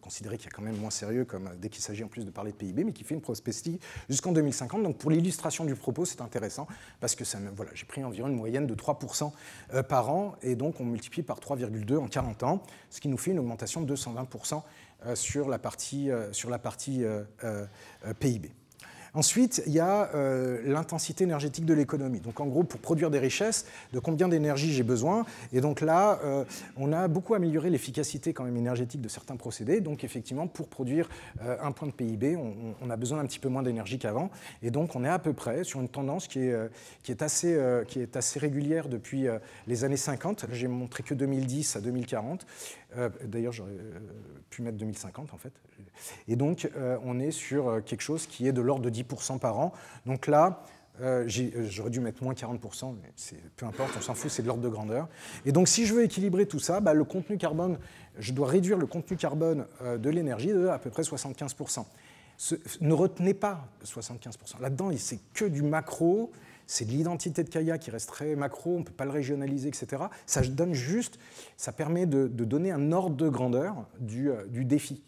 A: considérer qu'il y a quand même moins sérieux comme, euh, dès qu'il s'agit en plus de parler de PIB, mais qui fait une prospective jusqu'en 2050. Donc pour l'illustration du propos, c'est intéressant parce que voilà, j'ai pris environ une moyenne de 3% euh, par an et donc on multiplie par 3,2 en 40 ans, ce qui nous fait une augmentation de 220% euh, sur la partie, sur la partie PIB. Ensuite, il y a euh, l'intensité énergétique de l'économie. Donc en gros, pour produire des richesses, de combien d'énergie j'ai besoin. Et donc là, euh, on a beaucoup amélioré l'efficacité quand même énergétique de certains procédés. Donc effectivement, pour produire euh, un point de PIB, on, a besoin d'un petit peu moins d'énergie qu'avant. Et donc on est à peu près sur une tendance qui est, assez, régulière depuis les années 50. J'ai montré que 2010 à 2040. D'ailleurs, j'aurais pu mettre 2050 en fait. Et donc euh, on est sur euh, quelque chose qui est de l'ordre de 10% par an. Donc là, euh, j'aurais dû mettre moins 40%, mais peu importe, on s'en fout, c'est de l'ordre de grandeur. Et donc si je veux équilibrer tout ça, bah, le contenu carbone, je dois réduire le contenu carbone de l'énergie de à peu près 75%. ne retenez pas 75%. Là-dedans, c'est que du macro, c'est de l'identité de Kaya qui reste très macro, on ne peut pas le régionaliser, etc. Ça donne juste, ça permet de, donner un ordre de grandeur du euh, défi.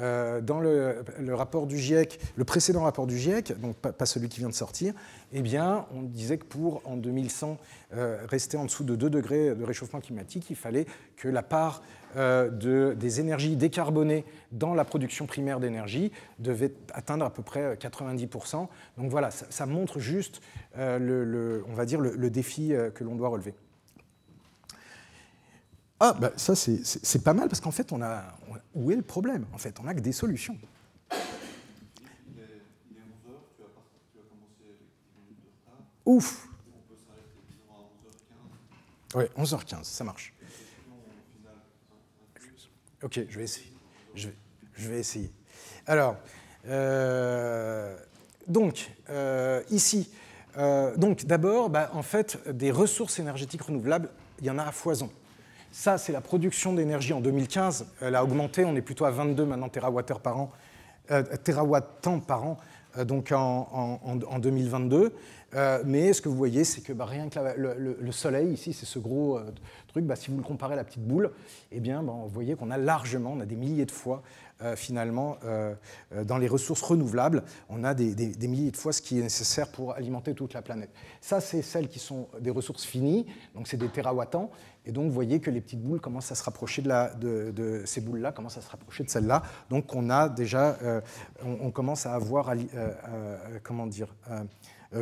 A: Euh, dans le, rapport du GIEC, le précédent rapport du GIEC, donc pas, celui qui vient de sortir, eh bien, on disait que pour, en 2100, euh, rester en dessous de 2 degrés de réchauffement climatique, il fallait que la part euh, des énergies décarbonées dans la production primaire d'énergie devait atteindre à peu près 90%. Donc voilà, ça, montre juste, on va dire, le défi que l'on doit relever. Ah, bah, ça, c'est pas mal, parce qu'en fait, on a, Où est le problème En fait, on n'a que des solutions. Il est, 11h, tu as, tu as commencé avec 10 minutes de retard. Ouf On peut s'arrêter à 11h15. Oui, 11h15, ça marche. Ok, je vais essayer. Je, je vais essayer. Alors, euh, donc, euh, ici, euh, donc d'abord, bah, en fait, des ressources énergétiques renouvelables, il y en a à foison. Ça, c'est la production d'énergie en 2015. Elle a augmenté. On est plutôt à 22 maintenant TWh par an, euh, par an euh, donc en, 2022. Euh, mais ce que vous voyez, c'est que bah, rien que le, soleil, ici, c'est ce gros truc, bah, si vous le comparez à la petite boule, eh bien, bah, vous voyez qu'on a largement, on a des milliers de fois euh, finalement, euh, euh, dans les ressources renouvelables, on a des, milliers de fois ce qui est nécessaire pour alimenter toute la planète. Ça, c'est celles qui sont des ressources finies, donc c'est des terawatts et donc vous voyez que les petites boules commencent à se rapprocher de, de, ces boules-là, commencent à se rapprocher de celles-là, donc on a déjà, on, commence à avoir, comment dire,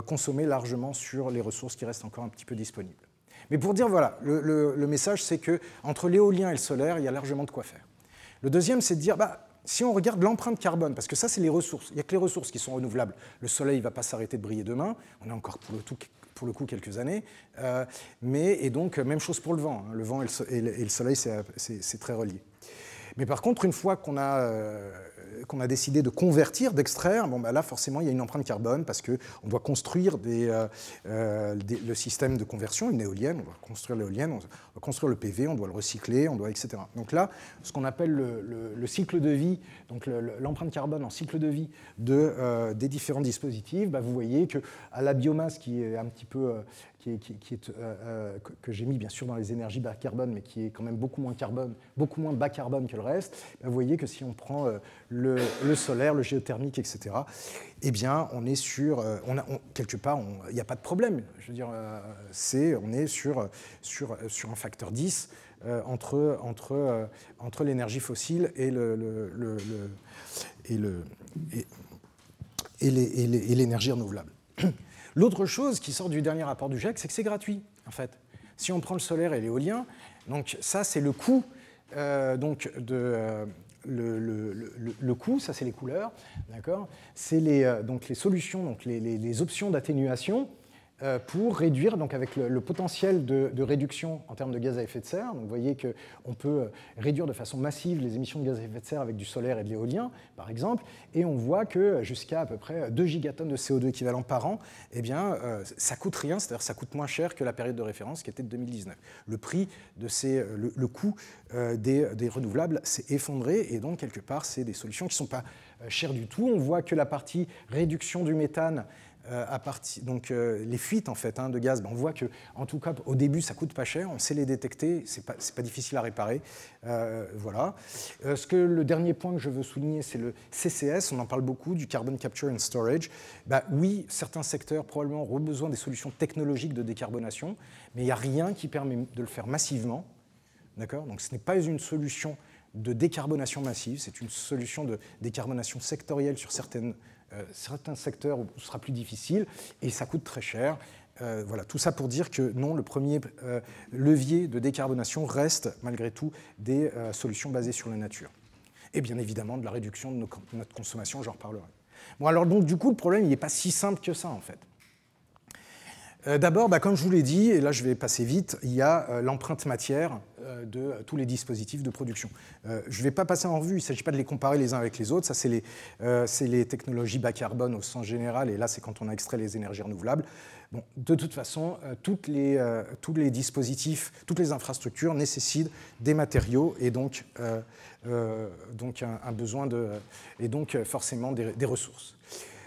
A: consommé largement sur les ressources qui restent encore un petit peu disponibles. Mais pour dire, voilà, le, le message, c'est que entre l'éolien et le solaire, il y a largement de quoi faire. Le deuxième, c'est de dire, bah, si on regarde l'empreinte carbone, parce que ça, c'est les ressources, il n'y a que les ressources qui sont renouvelables. Le soleil ne va pas s'arrêter de briller demain, on a encore pour le, coup quelques années, euh, mais, et donc, euh, même chose pour le vent. Hein. Le vent et le, soleil, c'est très relié. Mais par contre, une fois qu'on a euh, qu'on a décidé de convertir, d'extraire, bon, ben là forcément il y a une empreinte carbone parce qu'on doit construire euh, euh, le système de conversion, une éolienne, on doit construire l'éolienne, on doit construire le PV, on doit le recycler, on doit etc. Donc là, ce qu'on appelle le, cycle de vie, donc l'empreinte carbone en cycle de vie euh, des différents dispositifs, bah, vous voyez que à la biomasse qui est un petit peu euh, euh, que, j'ai mis bien sûr dans les énergies bas carbone, mais qui est quand même beaucoup moins carbone, beaucoup moins bas carbone que le reste, bah, vous voyez que si on prend euh, le, solaire, le géothermique, etc., eh bien, on est sur, quelque part, il n'y a pas de problème. Je veux dire, on est sur, un facteur 10 entre, l'énergie fossile et le, le, et l'énergie renouvelable. L'autre chose qui sort du dernier rapport du GIEC, c'est que c'est gratuit, en fait. Si on prend le solaire et l'éolien, ça, c'est le coût euh, donc de, euh, le, coût, ça c'est les couleurs, C'est les, euh, les solutions, donc les options d'atténuation euh, pour réduire, donc avec le, potentiel de, réduction en termes de gaz à effet de serre. vous voyez qu'on peut euh, réduire de façon massive les émissions de gaz à effet de serre avec du solaire et de l'éolien, par exemple, et on voit que jusqu'à à peu près 2 gigatonnes de CO2 équivalent par an, eh bien, euh, ça coûte rien, c'est-à-dire ça coûte moins cher que la période de référence qui était de 2019. Le prix de ces, le, coût des, des, renouvelables s'est effondré, et donc quelque part, c'est des solutions qui ne sont pas chères du tout. On voit que la partie réduction du méthane euh, partir, donc euh, les fuites en fait hein, de gaz, ben, on voit que en tout cas au début ça coûte pas cher, on sait les détecter, c'est pas pas difficile à réparer, euh, voilà. ce que le dernier point que je veux souligner, c'est le CCS, on en parle beaucoup du carbon capture and storage. Bah oui, certains secteurs probablement auront besoin des solutions technologiques de décarbonation, mais il n'y a rien qui permet de le faire massivement, d'accord Donc ce n'est pas une solution de décarbonation massive, c'est une solution de décarbonation sectorielle sur certaines euh, certains secteurs où ce sera plus difficile et ça coûte très cher. Euh, voilà, tout ça pour dire que non, le premier euh, levier de décarbonation reste malgré tout des solutions basées sur la nature. Et bien évidemment de la réduction de notre consommation, j'en reparlerai. Bon alors donc du coup le problème il n'est pas si simple que ça en fait. Euh, d'abord, bah, comme je vous l'ai dit, et là je vais passer vite, il y a euh, l'empreinte matière euh, de tous les dispositifs de production. Je ne vais pas passer en revue, il ne s'agit pas de les comparer les uns avec les autres, ça c'est les, technologies bas carbone au sens général, et là c'est quand on a extrait les énergies renouvelables. de toute façon, tous les dispositifs, toutes les infrastructures nécessitent des matériaux et donc, un, besoin et donc forcément des ressources.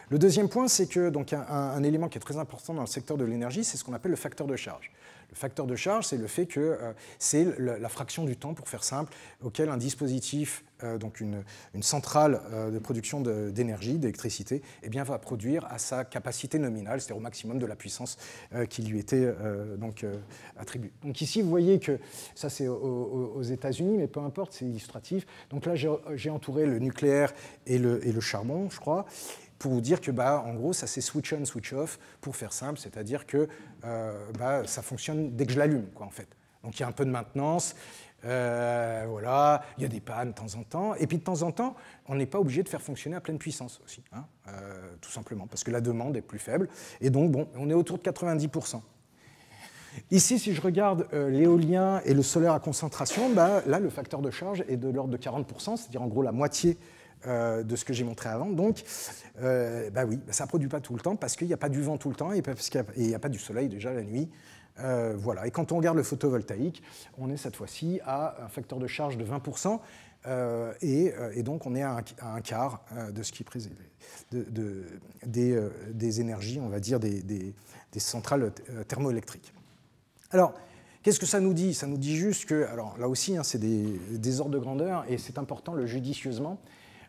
A: Le deuxième point, c'est que donc, un, un, élément qui est très important dans le secteur de l'énergie, c'est ce qu'on appelle le facteur de charge. Le facteur de charge, c'est le fait que euh, c'est la, fraction du temps, pour faire simple, auquel un dispositif, euh, donc une, centrale euh, de production d'énergie, d'électricité, eh bien, va produire à sa capacité nominale, c'est-à-dire au maximum de la puissance qui lui était donc, attribuée. Donc ici, vous voyez que ça, c'est aux, États-Unis, mais peu importe, c'est illustratif. Donc là, j'ai entouré le nucléaire et le, et le charbon, je crois pour vous dire que, bah, en gros, ça c'est switch on, switch off, pour faire simple, c'est-à-dire que euh, bah, ça fonctionne dès que je l'allume, quoi, en fait. Donc il y a un peu de maintenance, euh, voilà, il y a des pannes de temps en temps, et puis de temps en temps, on n'est pas obligé de faire fonctionner à pleine puissance aussi, hein, euh, tout simplement, parce que la demande est plus faible, et donc, bon, on est autour de 90%. Ici, si je regarde l'éolien et le solaire à concentration, bah, là, le facteur de charge est de l'ordre de 40%, c'est-à-dire en gros la moitié euh, de ce que j'ai montré avant. Donc, euh, bah oui, ça ne produit pas tout le temps parce qu'il n'y a pas du vent tout le temps et parce qu'il n'y a, pas du soleil déjà la nuit. Euh, voilà. Et quand on regarde le photovoltaïque, on est cette fois-ci à un facteur de charge de 20%, et, donc on est à un, quart de ce qui préside, des, énergies, on va dire, des, centrales thermoélectriques. Alors, Qu'est-ce que ça nous dit Ça nous dit juste que, alors là aussi, hein, c'est des, ordres de grandeur, et c'est important le judicieusement.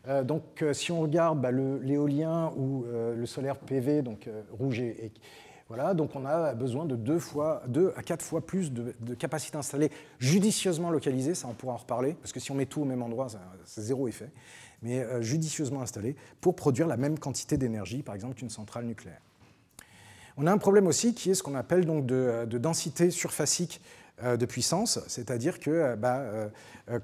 A: Euh, donc, euh, si on regarde bah, l'éolien ou euh, le solaire PV, donc rouge et, voilà, donc on a besoin de deux fois, deux à quatre fois plus de, capacités capacité installée judicieusement localisée, ça on pourra en reparler, parce que si on met tout au même endroit, c'est zéro effet, mais judicieusement installée pour produire la même quantité d'énergie, par exemple, qu'une centrale nucléaire. On a un problème aussi qui est ce qu'on appelle donc de densité surfacique euh, de puissance, c'est-à-dire que euh, bah, euh,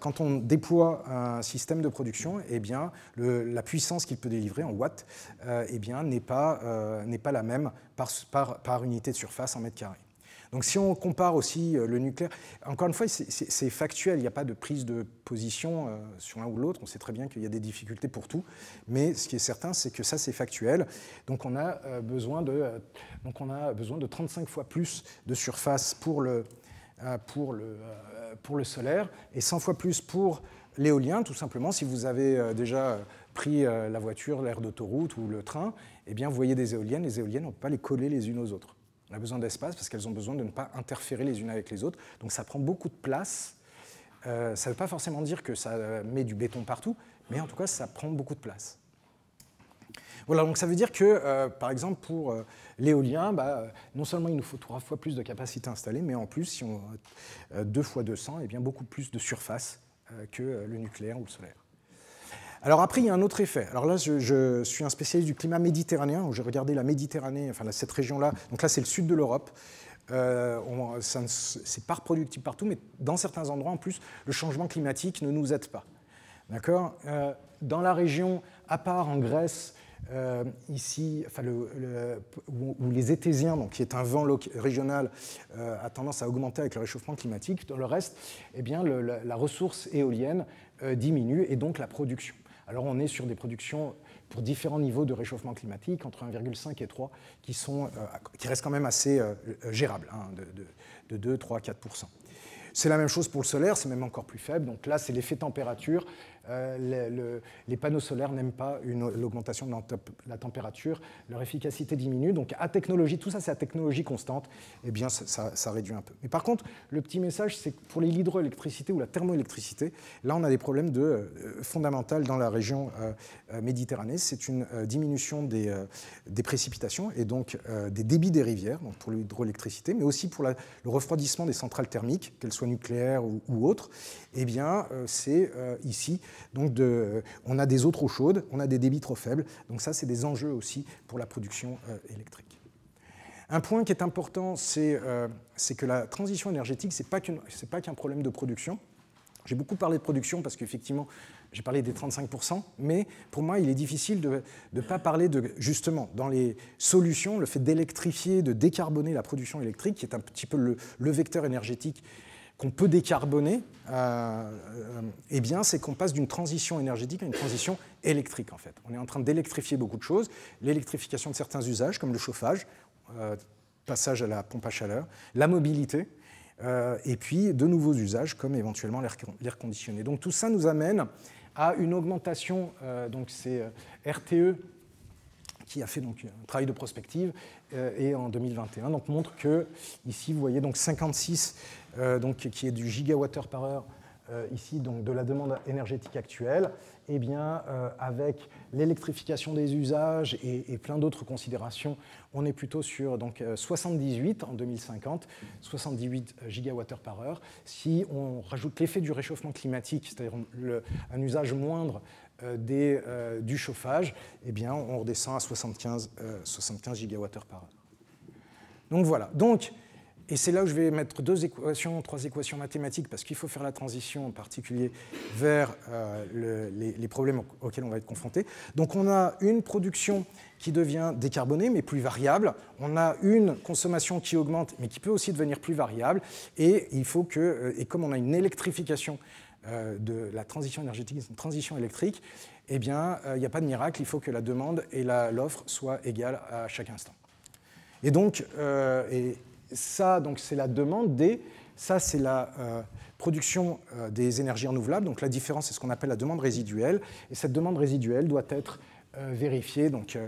A: quand on déploie un système de production, eh bien, la puissance qu'il peut délivrer en watts eh bien, n'est, pas, n'est pas la même par, par, par unité de surface en mètre carré. Donc si on compare aussi le nucléaire, encore une fois, c'est, factuel, il n'y a pas de prise de position sur l'un ou l'autre, on sait très bien qu'il y a des difficultés pour tout, mais ce qui est certain, c'est que ça, c'est factuel. Donc on a besoin de, donc on a besoin de 35 fois plus de surface pour le, euh, pour le, euh, pour le solaire et 100 fois plus pour l'éolien, tout simplement. Si vous avez euh, déjà pris la voiture, l'air d'autoroute ou le train, eh bien, vous voyez des éoliennes. Les éoliennes, on ne peut pas les coller les unes aux autres. On a besoin d'espace parce qu'elles ont besoin de ne pas interférer les unes avec les autres. Donc ça prend beaucoup de place. ça ne veut pas forcément dire que ça met du béton partout, mais en tout cas, ça prend beaucoup de place. Voilà, donc ça veut dire que, euh, par exemple, pour euh, l'éolien, bah, euh, non seulement il nous faut trois fois plus de capacité installée, mais en plus, si on a deux fois 200, et eh bien beaucoup plus de surface que le nucléaire ou le solaire. Alors après, il y a un autre effet. Alors là, je, suis un spécialiste du climat méditerranéen, où j'ai regardé la Méditerranée, enfin cette région-là. Donc là, c'est le sud de l'Europe. Euh, c'est pas reproductible partout, mais dans certains endroits, en plus, le changement climatique ne nous aide pas. D'accord Dans la région, à part en Grèce, euh, ici, enfin où, les éthésiens, donc, qui est un vent régional, euh, a tendance à augmenter avec le réchauffement climatique. Dans le reste, eh bien, la, ressource éolienne euh, diminue et donc la production. Alors on est sur des productions pour différents niveaux de réchauffement climatique, entre 1,5 et 3, qui, sont, qui restent quand même assez gérables, hein, de, de 2, 3, 4 c'est la même chose pour le solaire, c'est même encore plus faible. Donc là, c'est l'effet température euh, les panneaux solaires n'aiment pas l'augmentation de la température, leur efficacité diminue. Donc à technologie, tout ça c'est à technologie constante, et eh bien ça, réduit un peu. Mais par contre, le petit message, c'est que pour l'hydroélectricité ou la thermoélectricité, là on a des problèmes de, euh, fondamental fondamentaux dans la région euh, euh méditerranée. C'est une diminution des, précipitations et donc des débits des rivières, donc pour l'hydroélectricité, mais aussi pour le refroidissement des centrales thermiques, qu'elles soient nucléaires ou, autres. et eh bien c'est ici donc on a des eaux trop chaudes, on a des débits trop faibles. Donc ça, c'est des enjeux aussi pour la production euh, électrique. Un point qui est important, c'est euh, que la transition énergétique, ce n'est pas qu'un problème de production. J'ai beaucoup parlé de production parce qu'effectivement, j'ai parlé des 35%, mais pour moi, il est difficile de ne pas parler de, justement, dans les solutions, le fait d'électrifier, de décarboner la production électrique, qui est un petit peu le vecteur énergétique qu'on peut décarboner, euh, euh, eh bien, c'est qu'on passe d'une transition énergétique à une transition électrique, en fait. On est en train d'électrifier beaucoup de choses. L'électrification de certains usages, comme le chauffage, euh, passage à la pompe à chaleur, la mobilité, et puis de nouveaux usages, comme éventuellement l'air conditionné. Donc tout ça nous amène à une augmentation, donc c'est RTE qui a fait donc un travail de prospective euh, et en 2021 donc montre que ici vous voyez donc 56 euh, donc qui est du gigawattheure par heure euh, ici donc de la demande énergétique actuelle, Et eh bien, avec l'électrification des usages et, plein d'autres considérations, on est plutôt sur donc, 78 en 2050, 78 heure par heure. Si on rajoute l'effet du réchauffement climatique, c'est-à-dire un usage moindre euh, euh, du chauffage, eh bien, on redescend à 75, 75 euh, gigawattheures par heure. Donc voilà. Donc, et c'est là où je vais mettre deux équations, trois équations mathématiques, parce qu'il faut faire la transition en particulier vers les, les, problèmes auxquels on va être confronté. Donc on a une production qui devient décarbonée, mais plus variable. On a une consommation qui augmente, mais qui peut aussi devenir plus variable. Et, il faut que, et comme on a une électrification euh, de la transition énergétique, une transition électrique, eh bien, euh, il n'y a pas de miracle, il faut que la demande et l'offre soient égales à chaque instant. Et donc, euh, ça, donc, c'est la demande des, ça, c'est la production des énergies renouvelables. Donc, la différence, c'est ce qu'on appelle la demande résiduelle. Et cette demande résiduelle doit être vérifiée, donc,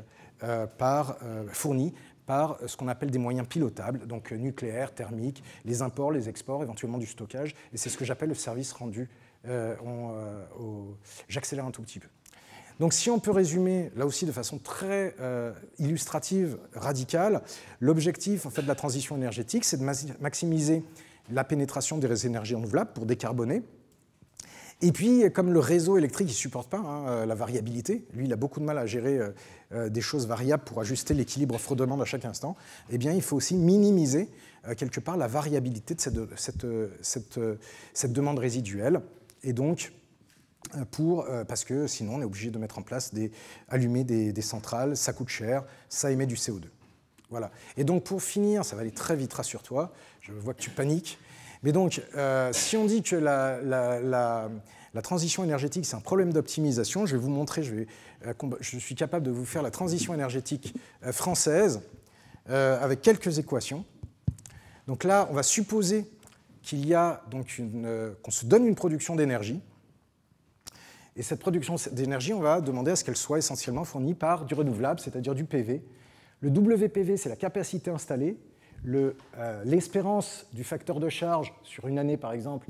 A: par, fournie par ce qu'on appelle des moyens pilotables, donc nucléaires, thermiques, les imports, les exports, éventuellement du stockage. Et c'est ce que j'appelle le service rendu euh, euh, j'accélère un tout petit peu. Donc si on peut résumer, là aussi de façon très euh, illustrative, radicale, l'objectif en fait, de la transition énergétique, c'est de maximiser la pénétration des énergies renouvelables pour décarboner. Et puis, comme le réseau électrique ne supporte pas hein, la variabilité, lui, il a beaucoup de mal à gérer des choses variables pour ajuster l'équilibre offre-demande à chaque instant, eh bien, il faut aussi minimiser quelque part la variabilité de cette demande résiduelle. Et donc, euh, pour, euh, parce que sinon on est obligé de mettre en place des, allumer des, centrales, ça coûte cher, ça émet du CO2. Voilà. Et donc pour finir, ça va aller très vite, rassure-toi, je vois que tu paniques. Mais donc, euh, si on dit que la, transition énergétique, c'est un problème d'optimisation, je vais vous montrer, je, vais, je, suis capable de vous faire la transition énergétique française avec quelques équations. Donc là, on va supposer qu'il y a donc euh, qu'on se donne une production d'énergie. Et cette production d'énergie, on va demander à ce qu'elle soit essentiellement fournie par du renouvelable, c'est-à-dire du PV. Le WPV, c'est la capacité installée. Euh, l'espérance le, du facteur de charge sur une année, par exemple,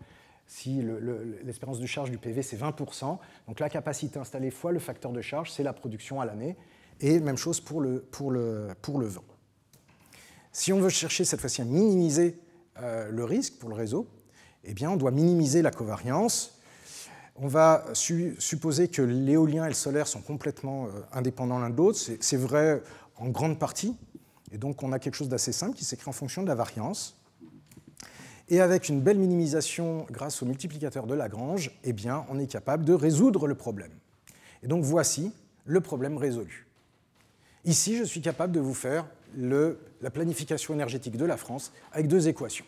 A: si l'espérance le, de charge du PV, c'est 20%. Donc la capacité installée fois le facteur de charge, c'est la production à l'année. Et même chose pour le, pour le, pour le vent. Si on veut chercher cette fois-ci à minimiser euh, le risque pour le réseau, eh bien, on doit minimiser la covariance. On va supposer que l'éolien et le solaire sont complètement euh, indépendants l'un de l'autre. C'est vrai en grande partie. Et donc, on a quelque chose d'assez simple qui s'écrit en fonction de la variance. Et avec une belle minimisation grâce au multiplicateur de Lagrange, eh bien, on est capable de résoudre le problème. Et donc, voici le problème résolu. Ici, je suis capable de vous faire le la planification énergétique de la France avec deux équations.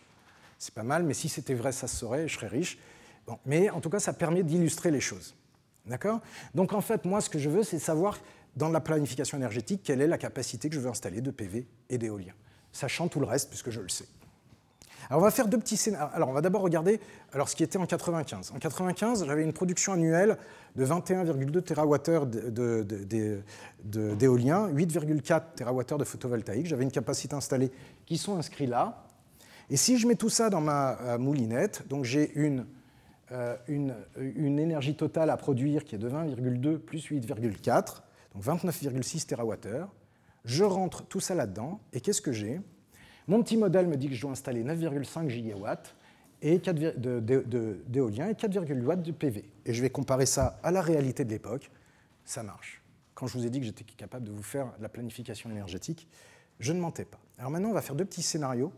A: C'est pas mal, mais si c'était vrai, ça se saurait, je serais riche. mais en tout cas, ça permet d'illustrer les choses. D'accord Donc en fait, moi, ce que je veux, c'est savoir dans la planification énergétique quelle est la capacité que je veux installer de PV et d'éolien, sachant tout le reste, puisque je le sais. Alors on va faire deux petits scénarios. Ah, alors on va d'abord regarder ce qui était en 95. En 95, j'avais une production annuelle de 21,2 TWh d'éolien, 8,4 TWh de photovoltaïque. J'avais une capacité installée qui sont inscrits là. Et si je mets tout ça dans ma euh, moulinette, donc j'ai une, euh, euh, une, énergie totale à produire qui est de 20,2 plus 8,4, donc 29,6 TWh. Je rentre tout ça là-dedans, et qu'est-ce que j'ai mon petit modèle me dit que je dois installer 9,5 gigawatts d'éolien et 4,8 watts de PV. Et je vais comparer ça à la réalité de l'époque. Ça marche. Quand je vous ai dit que j'étais capable de vous faire la planification énergétique, je ne mentais pas. Alors maintenant, on va faire deux petits scénarios.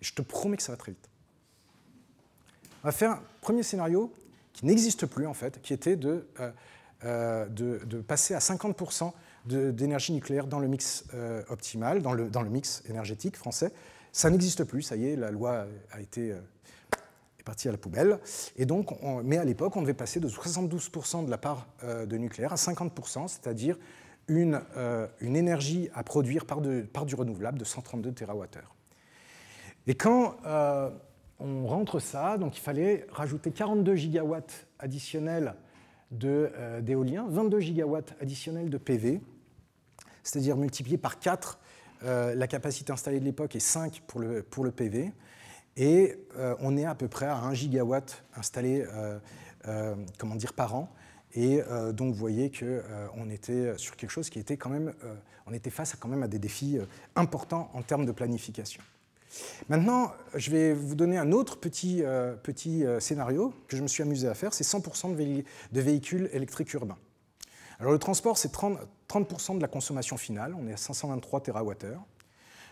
A: Je te promets que ça va très vite. On va faire un premier scénario qui n'existe plus en fait, qui était de euh, euh, passer à 50% d'énergie nucléaire dans le mix euh, optimal, dans le, dans le mix énergétique français. Ça n'existe plus, ça y est, la loi a été euh, est partie à la poubelle. Et donc, mais à l'époque, on devait passer de 72% de la part euh, de nucléaire à 50%, c'est-à-dire une, une énergie à produire par, de, par du renouvelable de 132 TWh. Et quand on rentre ça, donc il fallait rajouter 42 gigawatts additionnels d'éolien, 22 gigawatts additionnels de PV, c'est-à-dire multiplié par 4 euh, la capacité installée de l'époque et 5 pour le, pour le PV. Et euh, on est à peu près à 1 gigawatt installé euh, comment dire, par an. Et donc vous voyez qu'on était sur quelque chose qui était quand même, on était face à, quand même à des défis importants en termes de planification. Maintenant, je vais vous donner un autre petit, petit scénario que je me suis amusé à faire, c'est 100% de, véhicules électriques urbains. Alors le transport, c'est 30%, de la consommation finale, on est à 523 TWh.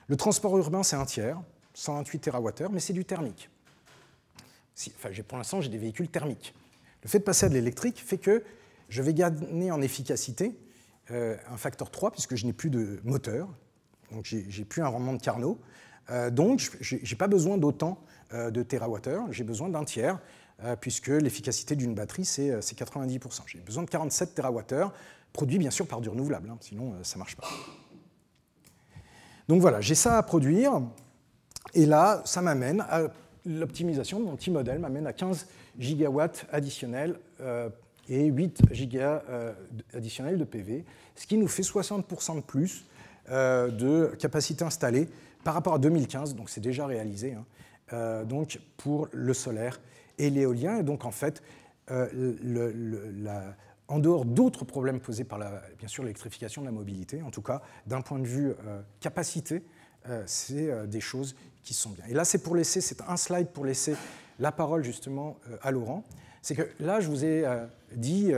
A: Le transport urbain, c'est un tiers, 128 TWh, mais c'est du thermique. Si, enfin, pour l'instant, j'ai des véhicules thermiques. Le fait de passer à de l'électrique fait que je vais gagner en efficacité euh, un facteur 3, puisque je n'ai plus de moteur, donc j'ai plus un rendement de Carnot. Euh, donc, je n'ai pas besoin d'autant euh, de TWh, j'ai besoin d'un tiers. Euh, puisque l'efficacité d'une batterie, c'est 90%. Euh, j'ai besoin de 47 TWh, produit bien sûr par du renouvelable, hein, sinon euh, ça ne marche pas. Donc voilà, j'ai ça à produire, et là, ça m'amène à l'optimisation de mon petit modèle, m'amène à 15 gigawatts additionnels et 8 gigawatts additionnels de PV, ce qui nous fait 60% de plus de capacité installée par rapport à 2015, donc c'est déjà réalisé, hein. donc pour le solaire et l'éolien. Et donc, en fait, euh, en dehors d'autres problèmes posés par, la, bien sûr, l'électrification de la mobilité, en tout cas, d'un point de vue euh, capacité, euh, c'est des choses qui sont bien. Et là, c'est pour laisser, c'est un slide pour laisser la parole justement à Laurent. C'est que là, je vous ai dit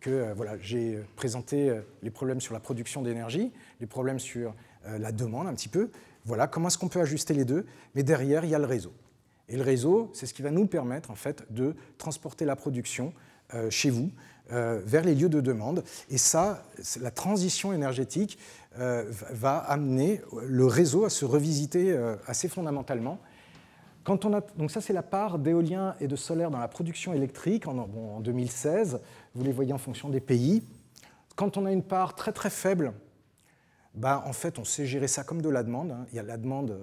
A: que voilà, j'ai présenté les problèmes sur la production d'énergie, les problèmes sur la demande un petit peu. Voilà, comment est-ce qu'on peut ajuster les deux Mais derrière, il y a le réseau. Et le réseau, c'est ce qui va nous permettre en fait de transporter la production euh, chez vous euh, vers les lieux de demande. Et ça, la transition énergétique euh, va amener le réseau à se revisiter assez fondamentalement. Quand on a, donc ça, c'est la part d'éolien et de solaire dans la production électrique en, 2016. Vous les voyez en fonction des pays. Quand on a une part très très faible, ben, en fait, on sait gérer ça comme de la demande. Hein. Il y a la demande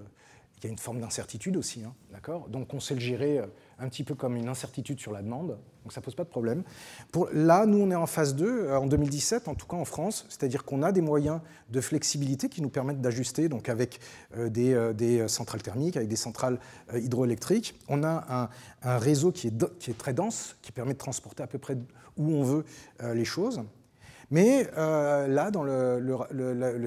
A: il y a une forme d'incertitude aussi, hein, d'accord Donc on sait le gérer euh, un petit peu comme une incertitude sur la demande, donc ça ne pose pas de problème. là, nous, on est en phase 2, euh, en 2017, en tout cas en France, c'est-à-dire qu'on a des moyens de flexibilité qui nous permettent d'ajuster, donc avec euh, des, centrales thermiques, avec des centrales hydroélectriques. On a un, réseau qui est très dense, qui permet de transporter à peu près où on veut les choses. Mais euh, là, dans le,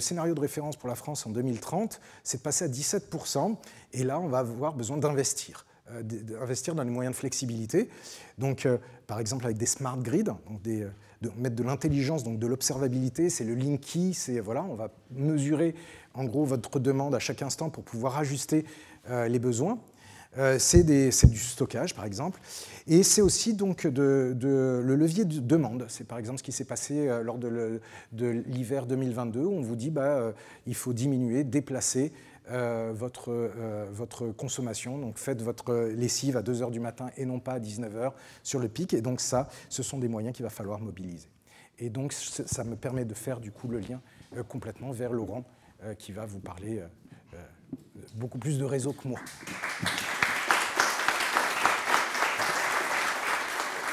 A: scénario de référence pour la France en 2030, c'est de passer à 17%, et là, on va avoir besoin d'investir euh, d'investir dans les moyens de flexibilité. Donc, euh, par exemple, avec des smart grids, de mettre de l'intelligence, donc de l'observabilité, c'est le linky, c'est voilà, on va mesurer en gros votre demande à chaque instant pour pouvoir ajuster les besoins. c'est du stockage, par exemple. Et c'est aussi donc le levier de demande. C'est par exemple ce qui s'est passé euh, lors de l'hiver 2022, où on vous dit bah, euh, il faut diminuer, déplacer euh, votre, consommation. Donc faites votre lessive à 2h du matin et non pas à 19h sur le pic. Et donc ça, ce sont des moyens qu'il va falloir mobiliser. Et donc ça me permet de faire du coup le lien complètement vers Laurent qui va vous parler beaucoup plus de réseau que moi.